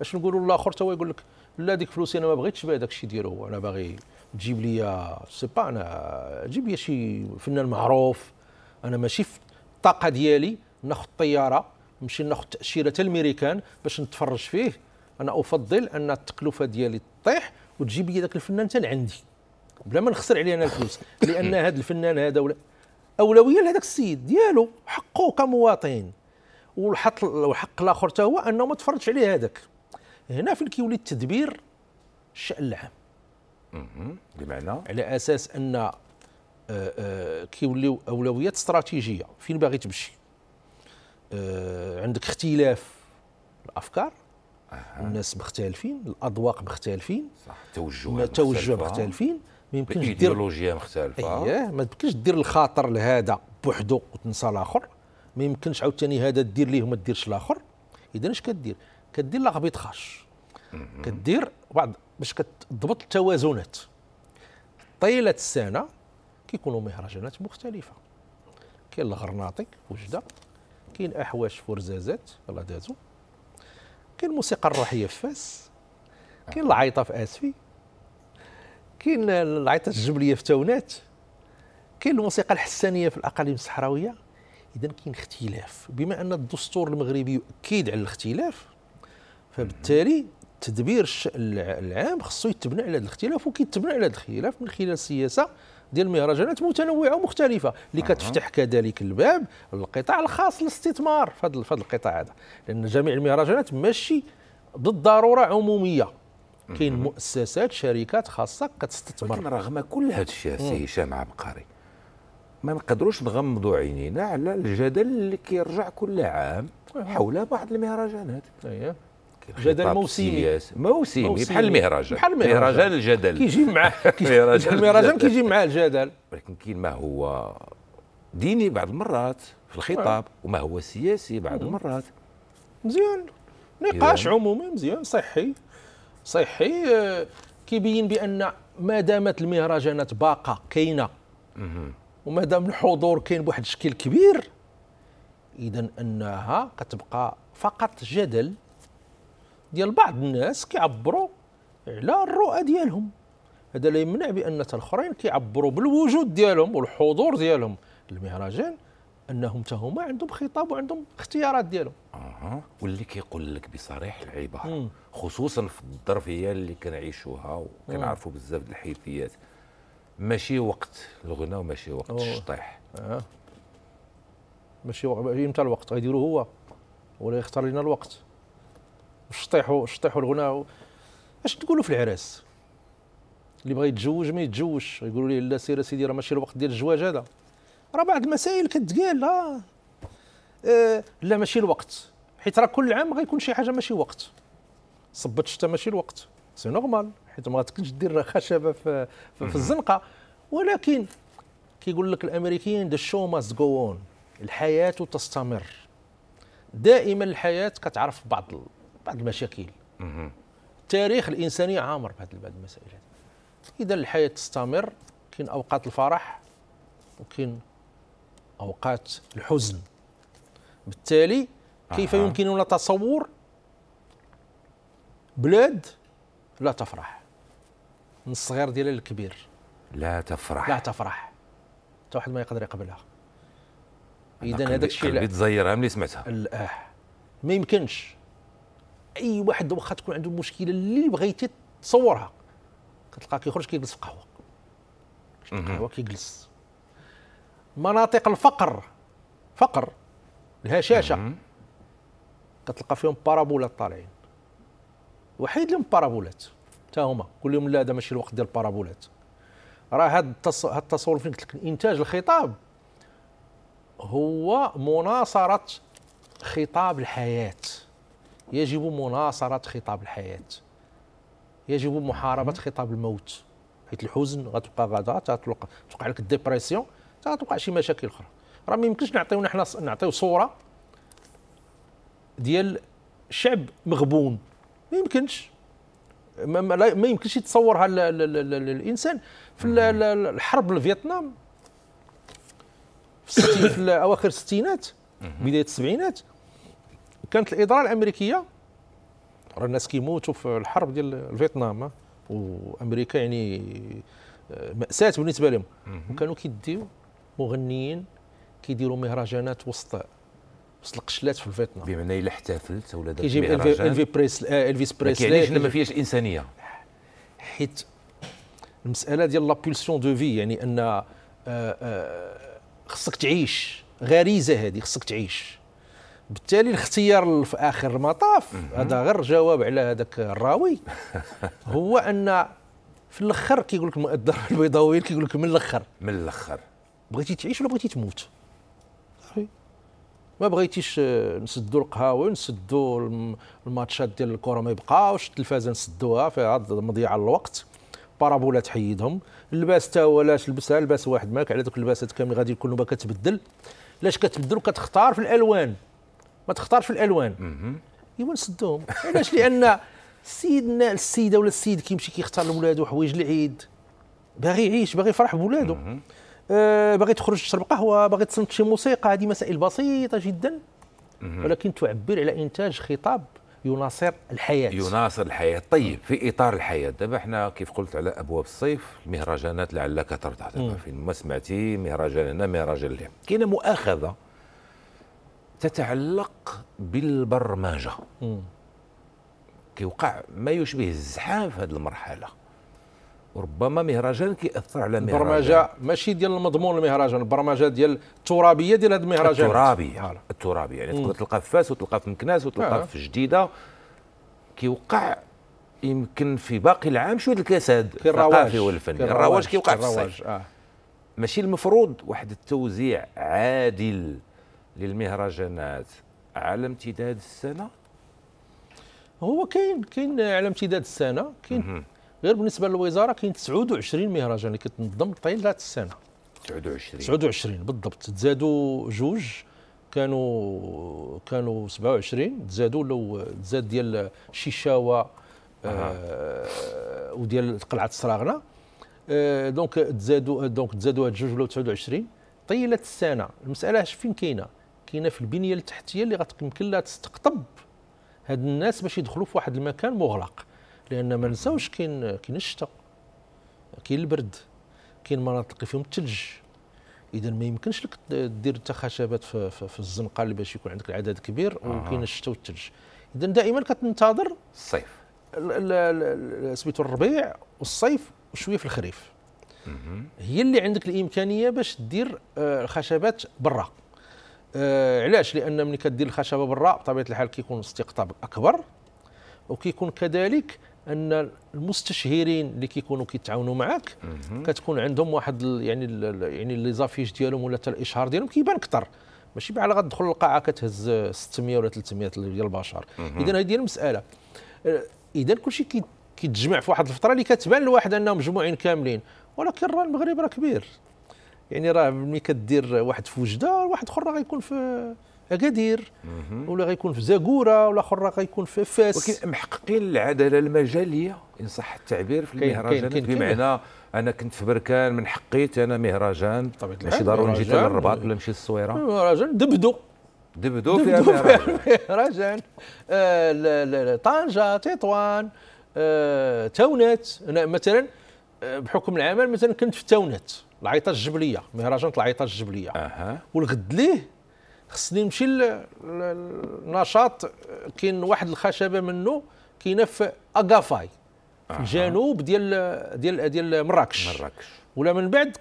Speaker 2: اش نقولوا الاخر هو يقول لك لا ديك فلوسي انا ما بغيتش بها داك الشيء ديالو هو انا باغي تجيب لي سي با انا جيب لي شي فنان معروف انا ماشي في الطاقه ديالي ناخذ طياره نمشي ناخذ تاشيره الميريكان باش نتفرج فيه انا افضل ان التكلفه ديالي تطيح وتجيب لي ذاك الفنان حتى عندي بلا ما نخسر عليه انا الفلوس لان هذا الفنان هذا ولا اولويه لهذاك السيد ديالو حقه كمواطن والحق الحق الاخر حتى هو انه ما تفرضش عليه هذاك هنا فين كيولي التدبير الشان العام بمعنى على اساس ان آه، آه، كيوليو اولويات استراتيجيه فين باغي تمشي آه، عندك اختلاف الافكار أه. الناس مختلفين الاذواق مختلفين صح توجهات توجه مختلفين ما يمكنش دير ايديولوجيا
Speaker 1: مختلفه
Speaker 2: اييه ما يمكنش دير الخاطر لهذا بوحدو وتنسى الاخر ما يمكنش عاوتاني هذا دير ليه وما ديرش الاخر اذا اش كدير كدير لا خاش كدير بعض باش كتضبط التوازنات طيله السنه كيكونوا مهرجانات مختلفه كاين الغرناطي في وجده كاين احواش في ورزازات يلاه دازو كاين الموسيقى الروحيه في فاس كاين العيطه في اسفي كاين العيطات الجبليه في تاونات كاين الموسيقى الحسانيه في الاقاليم الصحراويه اذا كاين اختلاف بما ان الدستور المغربي يؤكد على الاختلاف فبالتالي تدبير العام خصو يتبنى على هذا الاختلاف وكيتبنى على هذا الاختلاف من خلال سياسه ديال مهرجانات متنوعه ومختلفه اللي كتفتح كذلك الباب للقطاع الخاص للاستثمار في هذا القطاع هذا لان جميع المهرجانات ماشي بالضروره عموميه كاين مؤسسات شركات خاصه
Speaker 1: كتستثمر ولكن رغم كل هذا الشيء سي هشام عبقري ما نقدروش نغمضوا عينينا على الجدل اللي كيرجع كل عام حول بعض المهرجانات أيه. جدل موسمي موسمي بحال المهرجان بحال المهرجان الجدل كيجي معاه المهرجان كيجي معاه الجدل ولكن كاين ما هو ديني بعض المرات في الخطاب أه. وما هو سياسي بعض أه. المرات
Speaker 2: مزيان نقاش عمومي مزيان صحي صحي آه، كيبين بان ما دامت المهرجانات باقه كاينه وما دام الحضور كاين بواحد الشكل كبير اذا انها كتبقى فقط جدل ديال بعض الناس كيعبروا على الرؤى ديالهم هذا لا يمنع بان الاخرين كيعبروا بالوجود ديالهم والحضور ديالهم المهرجان انهم حتى هما عندهم خطاب وعندهم اختيارات ديالهم
Speaker 1: اها واللي كيقول لك بصريح العباره خصوصا في الظرفيه اللي كنعيشوها وكنعرفوا بزاف د الحيثيات ماشي وقت الغنى وماشي وقت الشطيح
Speaker 2: آه. ماشي امتى الوقت غيديروه هو ولا يختار لنا الوقت الشطيح الشطيح والغنى اش تقولوا في العراس اللي بغى يتزوج ما يتزوجش يقولوا ليه لا سير سيدي راه ماشي الوقت ديال الزواج هذا راه بعض المسائل كتقال لا آه. آه لا ماشي الوقت حيت راه كل عام غيكون شي حاجه ماشي وقت صبت الشتاء ماشي الوقت سي نورمال حيت ما غاتكنش دير خشبه في, في الزنقه ولكن كيقول لك الامريكيين ذا شو ماست جو اون الحياه تستمر دائما الحياه كتعرف بعض بعض المشاكل التاريخ الانساني عامر بهذه المسائل اذا الحياه تستمر كاين اوقات الفرح وكاين أوقات الحزن بالتالي كيف آه. يمكننا تصور بلاد لا تفرح من الصغير ديالها للكبير
Speaker 1: لا تفرح
Speaker 2: لا تفرح حتى واحد ما يقدر يقبلها اذا هذاك الشيء اللي
Speaker 1: تزيرها ملي سمعتها اه
Speaker 2: ما يمكنش اي واحد واخا تكون عنده مشكله اللي بغيتي تصورها كتلقاه كيخرج كيجلس في قهوه كيجلس مناطق الفقر فقر الهشاشه كتلقى فيهم بارابولات طالعين وحيد لهم بارابولات حتى هما قول لهم لا هذا ماشي الوقت ديال البارابولات راه هاد التصور هاد التصور فين انتاج الخطاب هو مناصره خطاب الحياه يجب مناصره خطاب الحياه يجب محاربه خطاب الموت حيت الحزن غتبقى غاده تتوقع لك الديبرسيون تتوقع شي مشاكل اخرى راه ما يمكنش نعطيو نحن نعطيو صوره ديال شعب مغبون ما يمكنش ما يمكنش يتصورها الانسان في الحرب الفيتنام في, في اواخر الستينات بدايه السبعينات كانت الاداره الامريكيه راه الناس كيموتوا في الحرب ديال الفيتنام وامريكا يعني آه، ماساه بالنسبه لهم وكانوا كيديو مغنيين كيديروا مهرجانات وسط وسط القشلات في الفيتنام
Speaker 1: بمعنى الا احتفلت ولا درت كيجيب الفي بريس آه، الفيس بريس ما كيعنيش ما فيهاش انسانيه
Speaker 2: حيت المساله ديال لابولسيون دو في يعني ان آه، آه، خصك تعيش غريزه هذه خصك تعيش بالتالي الاختيار في اخر المطاف هذا غير جواب على هذاك الراوي هو ان في الاخر كيقول لك المؤدر البيضاوي كيقول لك من الاخر من الاخر بغيتي تعيش ولا بغيتي تموت ما بغيتيش آه، نسدوا القهاوي نسدوا الماتشات ديال الكره ما يبقاوش التلفازه نسدوها فيها مضيعه الوقت بارابولا تحيدهم اللباس تا هو لاش لبسها لباس واحد ماك على دوك اللباسات كامل غادي يكونوا كتبدل لاش كتبدل وكتختار في الالوان ما تختارش في الالوان ايوا نسدوهم علاش لان سيدنا السيده ولا السيد كيمشي كيختار لولادو حوايج العيد باغي يعيش باغي يفرح بولادو آه، باغي تخرج تشرب قهوه باغي تصنت شي موسيقى هذه مسائل بسيطه جدا ولكن تعبر على انتاج خطاب يناصر الحياه
Speaker 1: يناصر الحياه طيب في اطار الحياه دابا حنا كيف قلت على ابواب الصيف المهرجانات لعلك ترضى دابا فين ما سمعتي مهرجان هنا مهرجان هنا كاينه مؤاخذه تتعلق بالبرمجه مم. كيوقع ما يشبه الزحام في هذه المرحله ربما مهرجان كيأثر على مهرجان البرمجه
Speaker 2: ماشي ديال المضمون المهرجان البرمجه ديال الترابيه ديال
Speaker 1: هذا المهرجان الترابي آه. الترابي يعني تقدر تلقى في فاس وتلقى في مكناس وتلقى آه. في جديده كيوقع يمكن في باقي العام شويه الكساد الثقافي والفني الرواج, الرواج كيوقع في الصيف آه. ماشي المفروض واحد التوزيع عادل للمهرجانات على امتداد السنه هو كاين كاين على امتداد السنه كاين غير بالنسبه للوزاره كاين
Speaker 2: 29 مهرجان اللي كتنظم طيلة السنه
Speaker 1: 29 29
Speaker 2: بالضبط تزادوا جوج كانوا كانوا 27 تزادوا لو تزاد ديال شيشاوه آه. وديال قلعه صراغنا آه دونك تزادوا دونك تزادوا هاد جوج ولاو 29 طيلة السنه المساله فين كاينه كاينه في البنيه التحتيه اللي غتمكن لها تستقطب هاد الناس باش يدخلوا في واحد المكان مغلق لان ما نساوش كاين كاين الشتاء كاين البرد كاين مناطق فيهم الثلج اذا ما يمكنش لك دير حتى خشبات في, في, في الزنقه اللي باش يكون عندك العدد كبير وكاين الشتاء والثلج اذا دائما كتنتظر الصيف سميتو الربيع والصيف وشويه في الخريف هي اللي عندك الامكانيه باش دير الخشبات آه، برا آه علاش لان ملي كدير الخشبه برا بطبيعه الحال كيكون استقطاب اكبر وكيكون كذلك ان المستشهرين اللي كيكونوا كيتعاونوا معك كتكون عندهم واحد يعني يعني لي زافيش ديالهم ولا حتى الاشهار ديالهم كيبان اكثر ماشي بحال غتدخل القاعه كتهز 600 ولا 300 ديال البشر اذا هذه هي المساله آه، اذا كلشي كيتجمع في واحد الفتره اللي كتبان لواحد انهم مجموعين كاملين ولكن راه المغرب راه كبير يعني راه ملي كدير واحد في وجده واحد اخر راه غيكون في اكادير ولا غيكون في زاكوره ولا اخر غيكون في
Speaker 1: فاس ولكن محققين العداله المجاليه ان صح التعبير في المهرجان بمعنى انا كنت في بركان من حقيت انا مهرجان ماشي ضروري نجي للرباط ولا نمشي للصويره
Speaker 2: مهرجان دبدو
Speaker 1: دبدو فيها
Speaker 2: مهرجان آه، طنجه تطوان آه، تونات انا مثلا آه، بحكم العمل مثلا كنت في تونات العيطه الجبليه مهرجان العيطه الجبليه اها والغد ليه خصني نمشي لنشاط كاين واحد الخشبه منه كاينه في اغافاي في الجنوب ديال ديال ديال مراكش مراكش ولا من بعد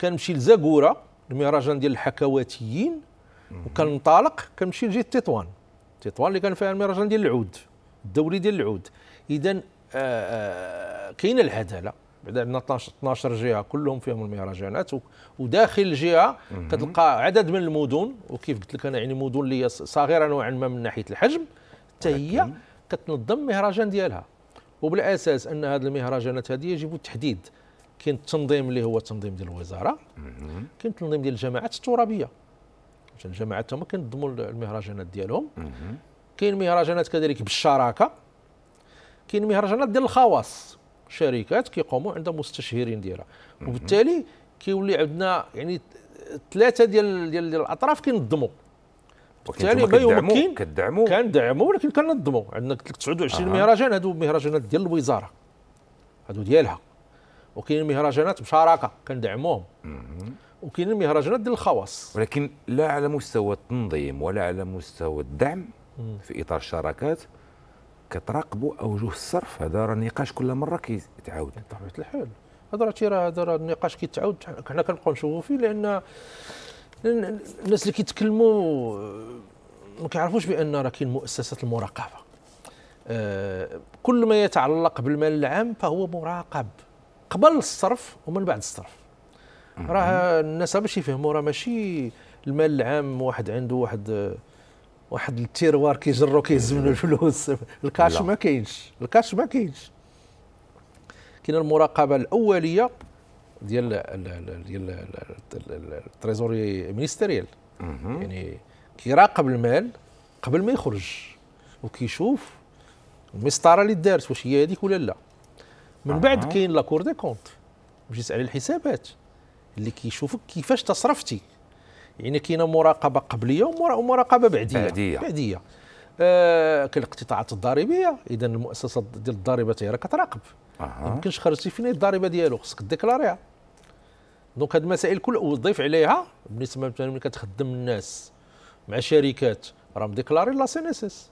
Speaker 2: كنمشي لزاكوره المهرجان ديال الحكواتيين وكننطلق كنمشي لجهه تطوان تطوان اللي كان فيها المهرجان ديال العود الدولي ديال العود اذا آه، آه، كاينه العداله بعد عندنا 12 12 جهه كلهم فيهم المهرجانات يعني وداخل الجهه كتلقى عدد من المدن وكيف قلت لك انا يعني مدن اللي هي صغيره نوعا ما من ناحيه الحجم حتى هي كتنظم مهرجان ديالها وبالاساس ان هذه المهرجانات هذه يجب التحديد كاين التنظيم اللي هو التنظيم ديال الوزاره كاين التنظيم ديال الجماعات الترابيه الجماعات هما كينظموا المهرجانات ديالهم كاين مهرجانات كذلك بالشراكه كاين مهرجانات ديال الخواص شركات كيقوموا عندها مستشهرين ديالها وبالتالي كيولي عندنا يعني ثلاثه ديال ديال الاطراف كينظموا وبالتالي ما يمكن كندعموا كندعموا ولكن كننظموا عندنا قلت لك 29 آه. مهرجان هادو مهرجانات ديال الوزاره هادو ديالها وكاين مهرجانات مشاركه كندعموهم وكاين المهرجانات ديال الخواص
Speaker 1: ولكن لا على مستوى التنظيم ولا على مستوى الدعم في اطار الشراكات كتراقبوا اوجه الصرف هذا راه نقاش كل مره كيتعاود بطبيعه إيه، الحال
Speaker 2: هذا راه تيرا هذا راه النقاش كيتعاود حنا كنبقاو نشوفوا فيه لان الناس اللي كيتكلموا ما كيعرفوش بان راه كاين مؤسسات المراقبه آه كل ما يتعلق بالمال العام فهو مراقب قبل الصرف ومن بعد الصرف راه الناس باش يفهموا راه ماشي المال العام واحد عنده واحد واحد التيروار كيجرو كيهز منه الفلوس الكاش ما كاينش الكاش ما كاينش كاين المراقبه الاوليه ديال ديال التريزوري مينيستيريال يعني كيراقب المال قبل ما يخرج وكيشوف المسطره اللي دارت واش هي هذيك ولا لا من بعد كاين لاكور دي كونت مجلس على الحسابات اللي كيشوفك كيفاش تصرفتي يعني كاينه مراقبه قبليه ومراقبه بعديه بعديه, بعدية. آه القطاعات الضريبيه اذا المؤسسه ديال الضريبه هي راه كتراقب ما يمكنش خرجتي فين الضريبه ديالو خصك ديكلاريها دونك هاد المسائل كل وضيف عليها بالنسبه مثلا ملي كتخدم الناس مع شركات راه مديكلاري لا سي ان اس اس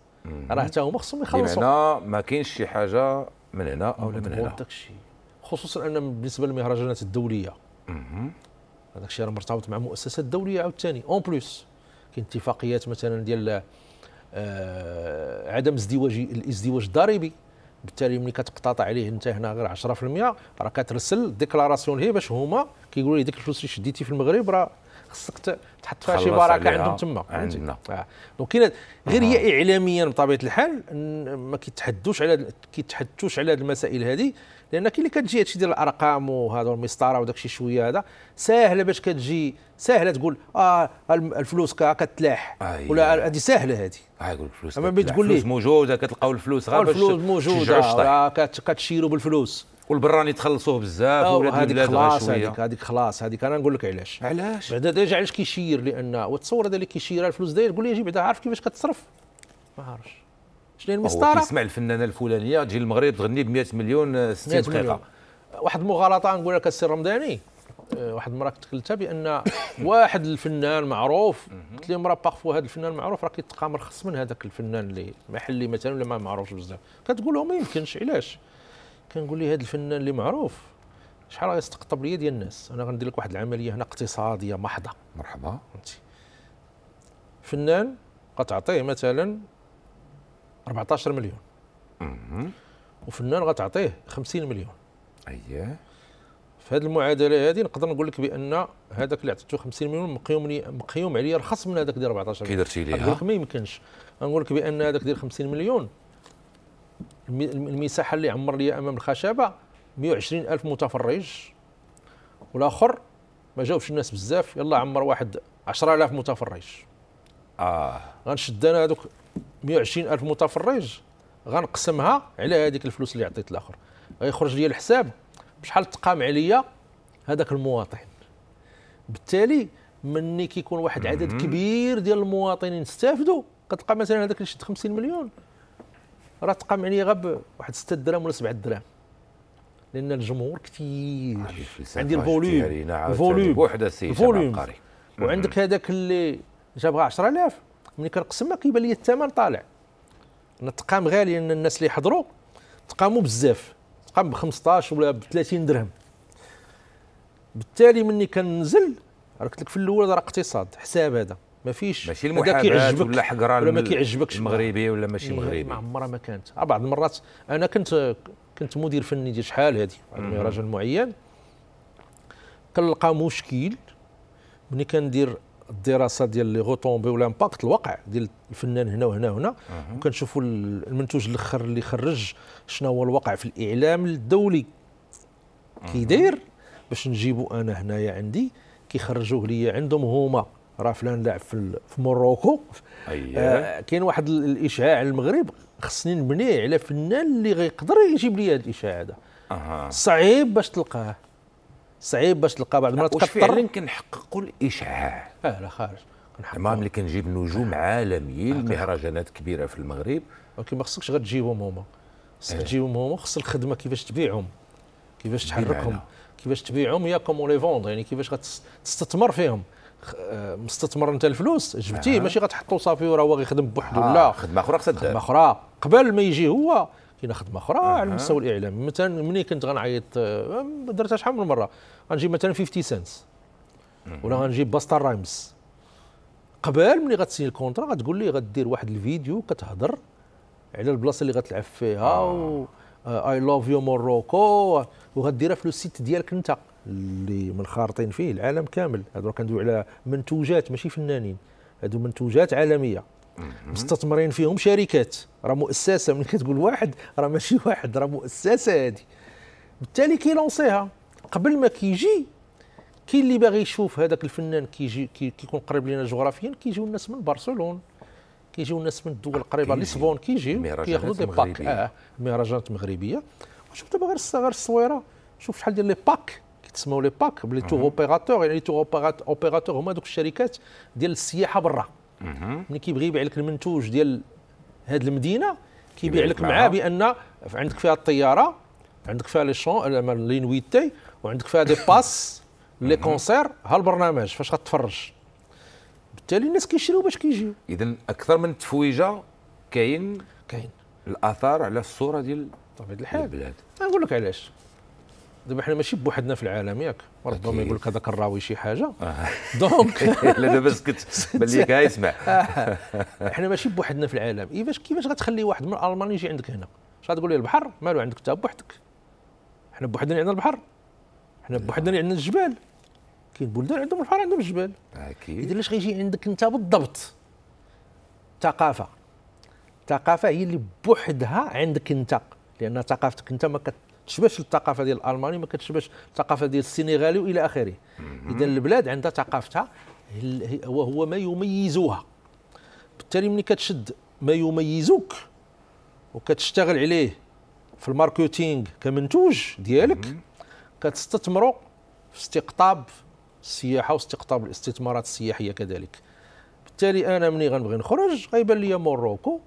Speaker 2: راه حتى هما خصهم يخلصوا
Speaker 1: هنا ما كاينش شي حاجه من هنا او من هنا
Speaker 2: خصوصا ان بالنسبه للمهرجانات الدوليه هذاك الشيء راه مرتبط مع مؤسسات دوليه عاوتاني اون بلوس كاين اتفاقيات مثلا ديال آه عدم ازدواج الازدواج الضريبي بالتالي ملي كتقتطع عليه انت هنا غير 10% راه كترسل ديكلاراسيون ليه باش هما كيقولوا لي ديك الفلوس اللي شديتي في المغرب راه خصك تحط فيها شي بركه عندهم تما عندنا آه. دونك كاين غير هي آه. اعلاميا بطبيعه الحال ما كيتحدوش على كيتحدوش على هذه المسائل هذه لان كي اللي كتجي هادشي ديال الارقام وهذا المسطره وداكشي شويه هذا ساهله باش كتجي ساهله تقول اه الفلوس كتلاح آه ولا هذه ساهله هذه اه يقول الفلوس اما بتقول لي الفلوس
Speaker 1: موجوده كتلقاو الفلوس غير الفلوس موجوده آه، كتشيروا بالفلوس والبراني تخلصوه بزاف ولا البلاد خلاص هذيك
Speaker 2: هذيك خلاص هذيك انا نقول لك علاش علاش بعدا ديجا علاش كيشير لان وتصور هذا اللي كيشير الفلوس داير يقول لي جيب بعدا عارف كيفاش كتصرف ما عارفش شنو المسطره كيسمع
Speaker 1: الفنانه الفلانيه تجي المغرب تغني ب 100 مليون 60 آه، دقيقه
Speaker 2: واحد المغالطه نقول لك السي رمضاني آه، واحد المره كتكلتها بان واحد الفنان معروف قلت لهم راه باغفو هذا الفنان المعروف راه كيتقام رخص من هذاك الفنان اللي محلي مثلا ولا ما معروفش بزاف كتقول لهم ما يمكنش علاش كنقول لي هذا الفنان اللي معروف شحال غيستقطب ليا ديال الناس انا غندير لك واحد العمليه هنا اقتصاديه محضه مرحبا فهمتي فنان غتعطيه مثلا 14 مليون وفنان غتعطيه 50 مليون اييه في هذه المعادله هذه نقدر نقول لك بان هذاك اللي عطيته 50 مليون مقيوم مقيوم عليا ارخص من هذاك ديال 14
Speaker 1: مليون كي ليها
Speaker 2: ما يمكنش نقول لك بان هذاك ديال 50 مليون المساحه اللي عمر لي امام الخشبه 120 الف متفرج والاخر ما جاوبش الناس بزاف يلا عمر واحد 10000 متفرج اه غنشد انا هذوك 120 ألف متفرج غنقسمها على هذيك الفلوس اللي عطيت الاخر غيخرج لي الحساب بشحال تقام عليا هذاك المواطن بالتالي مني كيكون واحد عدد كبير ديال المواطنين استافدوا كتلقى مثلا هذاك اللي شد 50 مليون راه تقام عليا غير بواحد 6 دراهم ولا 7 دراهم لان الجمهور كثير عندي الفوليوم الفوليوم بوحده سي الفوليوم وعندك هذاك اللي جاب 10000 ملي كنقسمها كيبان لي الثمن طالع التقام غالي ان الناس اللي حضروا تقاموا بزاف تقام ب 15 ولا ب 30 درهم بالتالي مني كنزل قلت لك في الاول راه اقتصاد حساب هذا ما فيش ماشي المحاكاة ولا حقره ولا ما كيعجبكش المغربي ولا ماشي إيه، مغربي ما عمرها ما كانت آه، بعض المرات انا كنت كنت مدير فني ديال شحال هذه رجل معين كنلقى مشكل ملي كندير الدراسه ديال لي غوتومبي ولا امباكت الواقع ديال الفنان هنا وهنا وهنا وكنشوفوا المنتوج الاخر اللي خرج شنو هو الواقع في الاعلام الدولي كيداير باش نجيبو انا هنايا عندي كيخرجوه لي عندهم هما راه فلان لاعب في موروكو
Speaker 1: أيه. آه
Speaker 2: كاين واحد الاشاع المغرب خصني نبنيه على فنان اللي غيقدر يجيب لي هذا الاشاع هذا أه. صعيب باش تلقاه
Speaker 1: صعيب باش تلقى بعض المرات واش فعلا كنحققوا الاشعاع اه لا خارج تمام اللي كنجيب نجوم عالميين مهرجانات كبيره في المغرب ولكن ما خصكش غير
Speaker 2: تجيبهم هما خصك إيه. تجيبهم هما خص الخدمه كيفاش تبيعهم كيفاش تحركهم كيفاش تبيعهم يا كومون لي فوند يعني كيفاش غتستثمر فيهم آه، مستثمر انت الفلوس جبتيه آه. ماشي غتحطو صافي وراه هو غيخدم بوحدو آه. لا خدمه اخرى خدمه اخرى قبل ما يجي هو كاين خدمه اخرى أه. على المستوى الاعلامي مثلا ملي كنت غنعيط آه، درتها شحال من مره غنجيب مثلا 50 سنت ولا غنجيب باستر رايمز قبل ملي غتسيني الكونترا غتقول لي غدير واحد الفيديو كتهضر على البلاصه اللي غتلعب فيها آه. و اي لاف يو موروكو وغديرها في لو سيت ديالك انت اللي منخرطين فيه العالم كامل هادو كندوي على منتوجات ماشي فنانين هادو منتوجات عالميه مستثمرين فيهم شركات راه مؤسسه من كتقول واحد راه ماشي واحد راه مؤسسه هذه بالتالي كيلونسيها قبل ما كيجي كي اللي باغي يشوف هذاك الفنان كيجي كي كيكون قريب لنا جغرافيا كيجيو الناس من برشلون كيجيو الناس من الدول القريبه لسبون كيجيو كياخذوا دي باك اه مهرجانات مغربيه وشوف دابا غير غير الصويره شوف شحال ديال لي باك كيتسموا لي باك بلي تور اوبيراتور يعني لي تور اوبيراتور هما دوك الشركات ديال السياحه برا ملي كيبغي يبيع لك المنتوج ديال هذه المدينه كيبيع لك معاه بان عندك فيها الطياره عندك فيها لي شون لي نويتي وعندك فيها دي باس لي كونسير ها البرنامج فاش غتفرج
Speaker 1: بالتالي الناس كيشريو باش كيجيو اذا اكثر من تفويجه كاين كاين الاثار على الصوره ديال طبيعه الحال البلاد نقول لك علاش دابا حنا ماشي بوحدنا
Speaker 2: في العالم ياك ربما يقول لك هذاك الراوي شي حاجه دونك لا دابا سكت لي ها يسمع آه. حنا ماشي بوحدنا في العالم كيفاش كيفاش غتخلي واحد من المانيا يجي عندك هنا اش غتقول له البحر مالو عندك انت بوحدك حنا بوحدنا عندنا البحر حنا بوحدنا عندنا الجبال كاين بلدان عندهم البحر عندهم الجبال اكيد اذا لاش غيجي عندك انت بالضبط ثقافه الثقافه هي اللي بوحدها عندك انت لان ثقافتك انت ما كت تشبهش الثقافه ديال الالماني ما كتشبهش الثقافه ديال السنغالي والى اخره اذا البلاد عندها ثقافتها وهو ما يميزها بالتالي ملي كتشد ما يميزك وكتشتغل عليه في الماركتينغ كمنتوج ديالك كتستثمروا في استقطاب السياحه واستقطاب الاستثمارات السياحيه كذلك بالتالي انا ملي غنبغي نخرج غيبان لي موروكو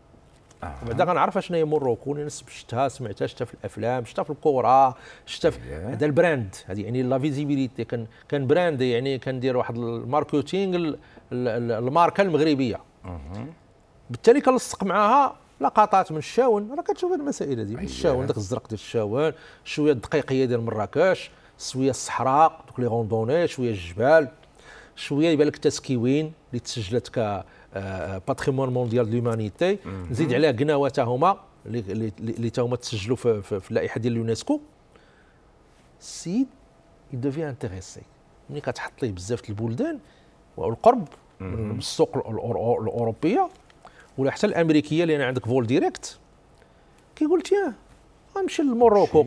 Speaker 2: آه. بعدا غنعرف شنو هي موروكو انا شفتها سمعتها شفتها في الافلام شفتها في الكوره شفتها في إيه. هذا البراند هذه يعني لا فيزيبيليتي كان كان براند يعني كندير واحد الماركتينغ الماركه المغربيه بالتالي كنلصق معاها لقطات من الشاون راه كتشوف هذه المسائل هذه من أيوة. الشاون داك الزرق ديال الشاون شويه الدقيقيه ديال مراكش شويه الصحراء دوك لي روندوني شويه الجبال شويه يبان لك التسكيوين اللي تسجلت ك باتريمون مونديال دلومانيتي نزيد عليها قناوه تا هما اللي تا هما تسجلوا في, في اللائحه ديال اليونسكو السيد يدوفي انتيريسي ملي كتحط ليه بزاف البلدان والقرب من السوق الاوروبيه ولا حتى الامريكيه لان عندك فول ديريكت كيقول تيا غنمشي للموروكو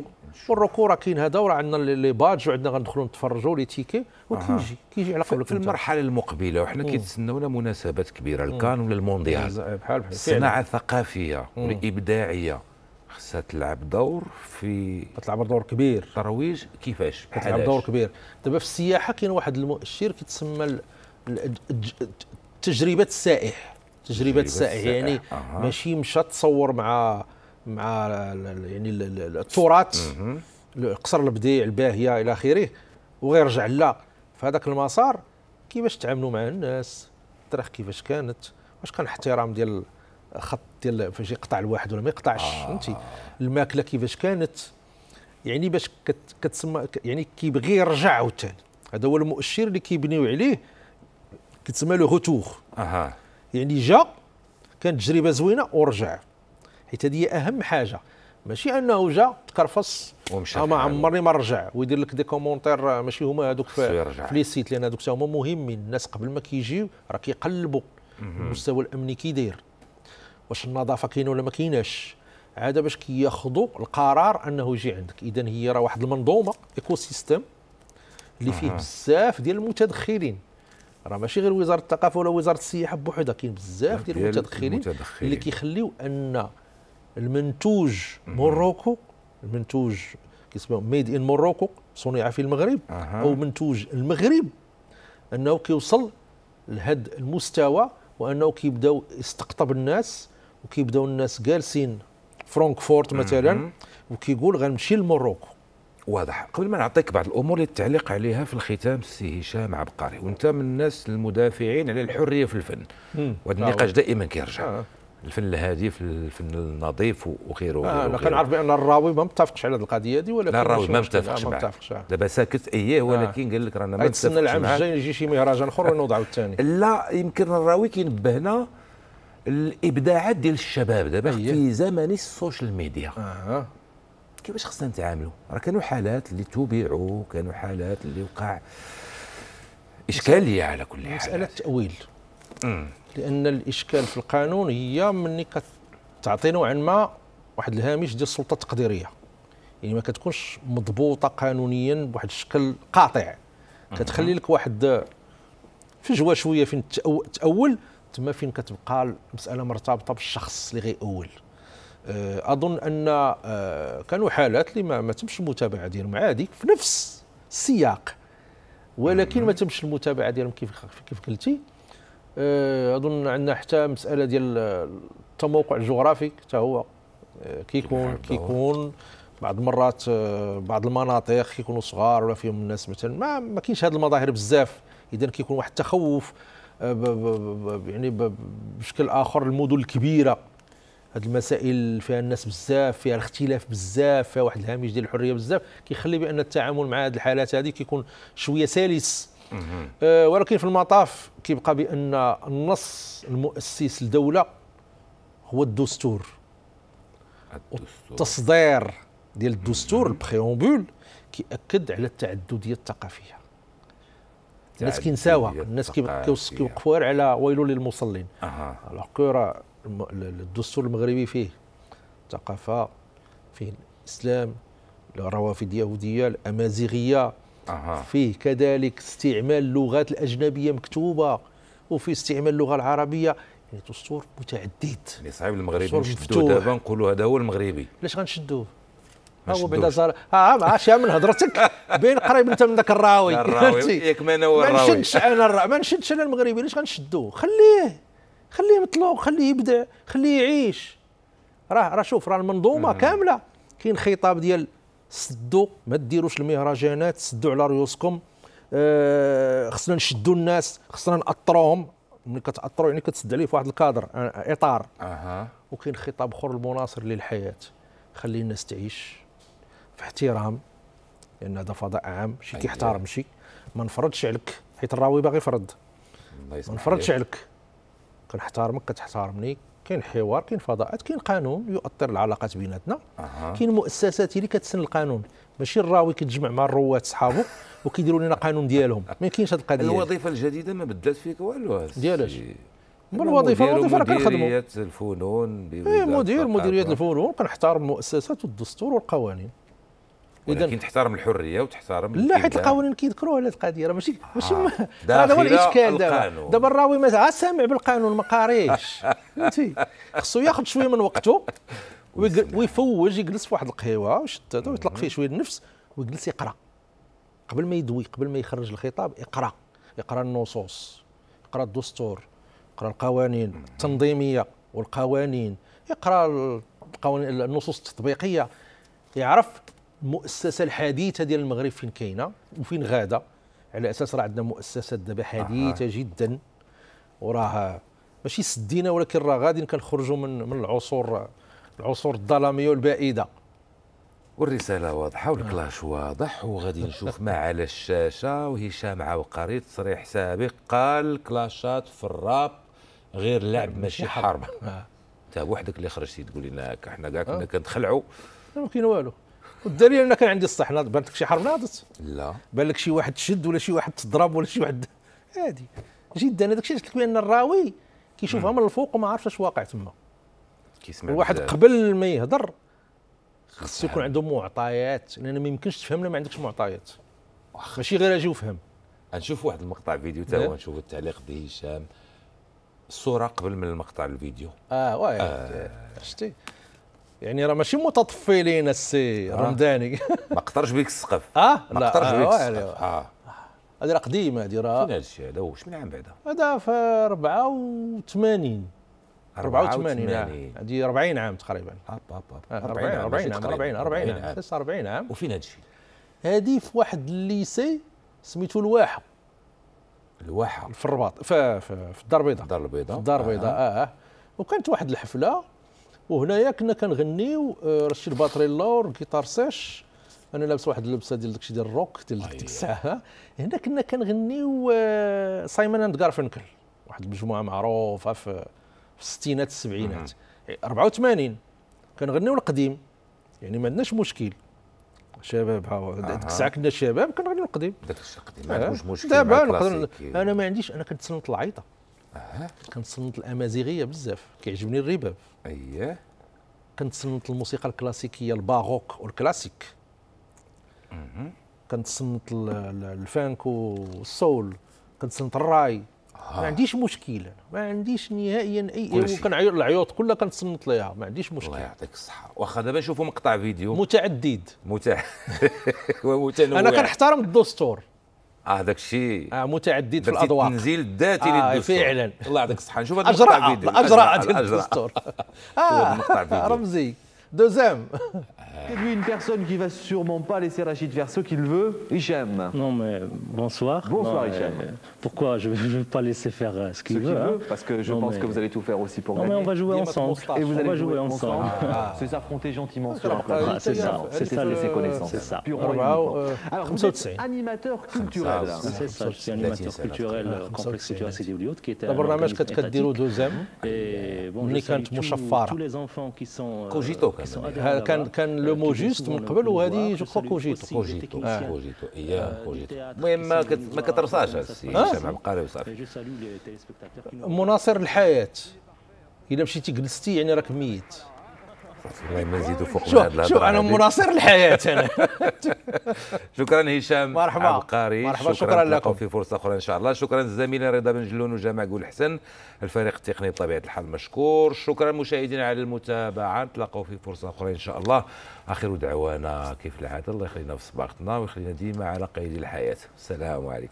Speaker 2: راه كاين هذا وراه عندنا لي بادج
Speaker 1: وعندنا غندخلوا نتفرجوا لي تيكي وكيجي كيجي على قولك في المرحله المقبله وحنا كيتسناونا مناسبات كبيره الكان ولا المونديال بحال بحال الصناعه الثقافيه والابداعيه خصها تلعب دور في تلعب دور كبير ترويج كيفاش تلعب دور
Speaker 2: كبير دابا في السياحه كاين واحد المؤشر كيتسمى تجربه السائح تجربه السائح يعني آه. ماشي مشى تصور مع مع يعني التراث قصر البديع الباهيه الى اخره رجع لا في هذاك المسار كيفاش تعاملوا مع الناس الطريق كيفاش كانت واش كان احترام ديال خط ديال فاش يقطع الواحد ولا ما يقطعش آه. فهمتي آه. الماكله كيفاش كانت يعني باش كت كتسمى يعني كيبغي يرجع عاوتاني هذا هو المؤشر اللي كيبنيو عليه كتسمى لو روتور اها يعني جا كانت تجربه زوينه ورجع حيت هذه هي اهم حاجه ماشي انه جا تكرفص ومشى آه، ما عمرني ما رجع ويدير لك دي كومونتير آه، ماشي هما هذوك في لي سيت لان هذوك هما مهمين الناس قبل ما كيجيو راه كيقلبوا
Speaker 1: المستوى
Speaker 2: الامني كي داير واش النظافه كاينه ولا ما كايناش عاد باش كياخذوا كي القرار انه يجي عندك اذا هي راه واحد المنظومه ايكو سيستم اللي فيه بزاف ديال المتدخلين راه ماشي غير وزاره الثقافه ولا وزاره السياحه بوحدها كاين بزاف ديال المتدخلين, المتدخلين اللي كيخليو ان المنتوج موروكو المنتوج كيسموه ميد ان موروكو صنع في المغرب أه. او منتوج المغرب انه كيوصل لهذا المستوى وانه كيبداو يستقطب الناس وكيبداو الناس جالسين
Speaker 1: فرانكفورت مثلا وكيقول غنمشي لموروكو واضح قبل ما نعطيك بعض الامور للتعليق عليها في الختام السي هشام عبقري وانت من الناس المدافعين على الحريه في الفن وهذا النقاش آه. دائما كيرجع آه. الفن الهادف الفن النظيف وغيره آه انا كنعرف
Speaker 2: بان الراوي ما متفقش على هذه القضيه هذه ولكن لا الراوي ما آه، متفقش معاه
Speaker 1: دابا ساكت اياه ولكن آه. قال لك رانا ما متفقش العام الجاي يجي شي مهرجان اخر ونوضعوا الثاني لا يمكن الراوي كينبهنا الابداعات ديال الشباب دابا في زمن السوشيال ميديا آه. كيفاش خصنا نتعاملوا راه كانوا حالات اللي تبيعوا كانوا حالات اللي وقع اشكاليه على كل حال مساله تاويل
Speaker 2: لان الاشكال في القانون هي ملي كتعطي نوعا ما واحد الهامش ديال السلطه التقديريه يعني ما كتكونش مضبوطه قانونيا بواحد الشكل قاطع كتخلي لك واحد فجوه شويه فين تاول تما فين كتبقى المساله مرتبطه بالشخص اللي غيأول آه، اظن ان آه، كانوا حالات اللي ما, ما تمش المتابعه ديالهم عادي في نفس السياق ولكن ما تمش المتابعه ديالهم كيف كيف قلتي آه، اظن عندنا حتى مساله ديال التموقع الجغرافي حتى هو آه، كيكون كيكون بعض المرات آه، بعض المناطق كيكونوا صغار ولا فيهم الناس مثلا ما ما كاينش هذه المظاهر بزاف اذا كيكون واحد التخوف يعني بشكل اخر المدن الكبيره هذه المسائل فيها الناس بزاف فيها الاختلاف بزاف فيها واحد الهامش ديال الحريه بزاف كيخلي بان التعامل مع هذه الحالات هذه كيكون شويه سلس آه، ولكن في المطاف كيبقى بان النص المؤسس للدوله هو الدستور التصدير ديال الدستور البريومبول كيأكد على التعدديه الثقافيه الناس كينساوها الناس كيوقفوا على ويل للمصلين أه. الدستور المغربي فيه ثقافه فيه الاسلام الروافد اليهوديه الامازيغيه أه. فيه كذلك استعمال اللغات الأجنبية مكتوبة وفي استعمال اللغة العربية يعني دستور متعدد
Speaker 1: يعني صعيب المغربي نشدوه دابا نقولوا هذا هو المغربي
Speaker 2: علاش غنشدوه ها هو بعدا زار اه عرفتي من هضرتك بين قريب انت من ذاك الراوي الراوي
Speaker 1: ياك ما انا هو الراوي ما نشدش
Speaker 2: انا ما نشدش انا المغربي علاش غنشدوه خليه خليه مطلوب خليه يبدع خليه يعيش راه راه شوف راه المنظومه كامله كاين خطاب ديال سدوا ما ديروش المهرجانات سدوا على رؤوسكم آه خصنا نشدوا الناس خصنا ناطروهم ملي كتاطروا يعني كتسد عليه في واحد الكادر آه، اطار اها وكاين خطاب اخر المناصر للحياه خلي الناس تعيش في احترام لان هذا فضاء عام شي أيوة. كيحترم شي ما نفرضش عليك حيت الراوي باغي يفرض ما نفرضش عليك كنحتارمك كتحتارمني كاين حوار كاين فضاءات كاين قانون يؤطر العلاقات بيناتنا أه. كاين مؤسسات اللي كتسن القانون ماشي الراوي كيتجمع مع الرواد صحابو
Speaker 1: وكيديروا لنا قانون ديالهم ما كاينش هذه القضيه الوظيفه الجديدة ما بدلت فيك والو ديالاش
Speaker 2: ما الوظيفه الوظيفه راه كنخدموا مديريه
Speaker 1: الفنون ايه مدير مديريه
Speaker 2: الفنون كنحترم المؤسسات والدستور والقوانين
Speaker 1: ولكن تحترم الحريه وتحترم لا حيت القوانين
Speaker 2: كيذكروها هذه القضيه راه ماشي آه. ماشي هذا هو الاشكال دابا دابا الراوي ما سامع بالقانون ما قاريش فهمتي خصو ياخذ شويه من وقته ويفوج يجلس في واحد القهيوه وشتاته ويطلق فيه شويه النفس ويجلس يقرا قبل ما يدوي قبل ما يخرج الخطاب يقرا يقرا النصوص يقرا الدستور يقرا القوانين التنظيميه والقوانين يقرا القوانين النصوص التطبيقيه يعرف المؤسسه الحديثه ديال المغرب فين كاينه وفين غاده على اساس راه عندنا مؤسسات دابا حديثه آه. جدا وراها ماشي سدينا ولكن راه غادي كنخرجوا من من العصور العصور الظلاميه
Speaker 1: والبائده والرسالة واضحة والكلاش واضح وغادي نشوف ما على الشاشة وهشام عوقري تصريح سابق قال كلاشات في الراب غير لعب ماشي حرب آه. انت وحدك اللي خرجتي تقول لنا حنا كاع آه. كنا كنتخلعوا ما كاين والو والدليل انا كان عندي الصح ناض لك شي حرب ناضت لا
Speaker 2: بان لك شي واحد شد ولا شي واحد تضرب ولا شي واحد عادي جدا الشيء اللي قلت لك بان الراوي كيشوفها من الفوق وما عارفش اش واقع تما كيسمع الواحد قبل ما يهضر خصو يكون عنده معطيات لان ما يمكنش تفهمنا ما عندكش معطيات
Speaker 1: ماشي غير اجي وفهم غنشوف واحد المقطع فيديو تا هو إيه. نشوف التعليق ديال هشام الصوره قبل من المقطع الفيديو
Speaker 2: اه واه شتي يعني راه ماشي متطفلين السي آه. رمضاني ما قطرش بيك السقف
Speaker 1: اه ما قطرش بك بيك آه، السقف اه هذه راه
Speaker 2: قديمه هذه راه فين
Speaker 1: هذا الشيء هذا واش من عام بعدا هذا في
Speaker 2: 84 84 آه. هذه 40 عام تقريبا اب 40 40 40 40 عام 40 عام وفين هذا الشيء هذه في واحد الليسي سميتو الواحه الواحه في الرباط في في الدار البيضاء الدار البيضاء الدار البيضاء اه, آه. وكانت واحد الحفله وهنايا كنا كنغنيو آه، رشيد باطري اللور سيش انا لابس واحد اللبسه ديال داكشي ديال الروك ديال ديك أيوة. الساعه هنا كنا كنغنيو آه، سايمون اند غارفنكل واحد المجموعه معروفه في في الستينات السبعينات 84 إيه، كنغنيو القديم يعني ما عندناش مشكل شباب ها ديك الساعه كنا شباب كنغنيو القديم داك الشيء القديم ما عندوش مشكل دابا انا ما عنديش انا كنتسنط العيطه اها كنصنت الامازيغيه بزاف كيعجبني الرباب اييه كنتصنت الموسيقى الكلاسيكيه الباروك والكلاسيك اها أمم. كنتصنت الفانك والسول كنتصنت الراي آه. ما عنديش مشكل ما عنديش نهائيا اي وكنعيط العيوط كلها كنتصنت ليها ما عنديش مشكل الله يعطيك الصحه واخا
Speaker 1: دابا نشوفوا مقطع فيديو متعدد متع ومتنوع انا كنحترم
Speaker 2: الدستور
Speaker 1: اه داك الشيء آه متعدد في الاذواق التنزيل الذاتي آه للدستور فعلا الله يعطيك الصحه نشوف هذا الاجراء الاجراء ديال الدستور
Speaker 2: اه رمزي دوزام Euh. Et puis une personne qui va sûrement pas laisser Rachid faire ce qu'il veut, Hichem. Non mais bonsoir. Bonsoir non, Hichem. pourquoi je ne vais pas laisser faire euh, ce qu'il veut, veut hein. Parce que je non, pense mais... que vous allez
Speaker 1: tout faire aussi pour non, gagner. mais on va jouer ensemble. Et vous on allez va jouer, jouer ensemble. ensemble. Ah.
Speaker 2: C'est ah. s'affronter gentiment sur ah, la place. c'est ça, c'est ça, laisser euh, connaissance. C'est ça. Ah, Alors vous êtes animateur culturel. C'est ça, je suis animateur culturel, complexe culturel Sidi Oulioud qui était un برنامج كتديروا دوزام ملي كانت مشفره كوجيتو كان كان لو مو جوست من قبل وهذه جو كرو كوجيتو كوجيتو كوجيتو اياه
Speaker 1: كوجيتو المهم ما كترصاش السي هشام عبد القادر وصافي مناصر
Speaker 2: الحياه الا مشيتي جلستي يعني راك ميت
Speaker 1: الله ما نزيدوا فوق من هذا انا مناصر الحياه انا شكرا هشام مرحبا عبقاري مرحبا شكرا, شكرا لكم في فرصه اخرى ان شاء الله شكرا زميلنا رضا بن جلون وجامع قول حسن الفريق التقني بطبيعه الحال مشكور شكرا مشاهدينا على المتابعه نتلاقاو في فرصه اخرى ان شاء الله اخر دعوانا كيف العاده الله يخلينا في صباغتنا ويخلينا ديما على قيد الحياه السلام عليكم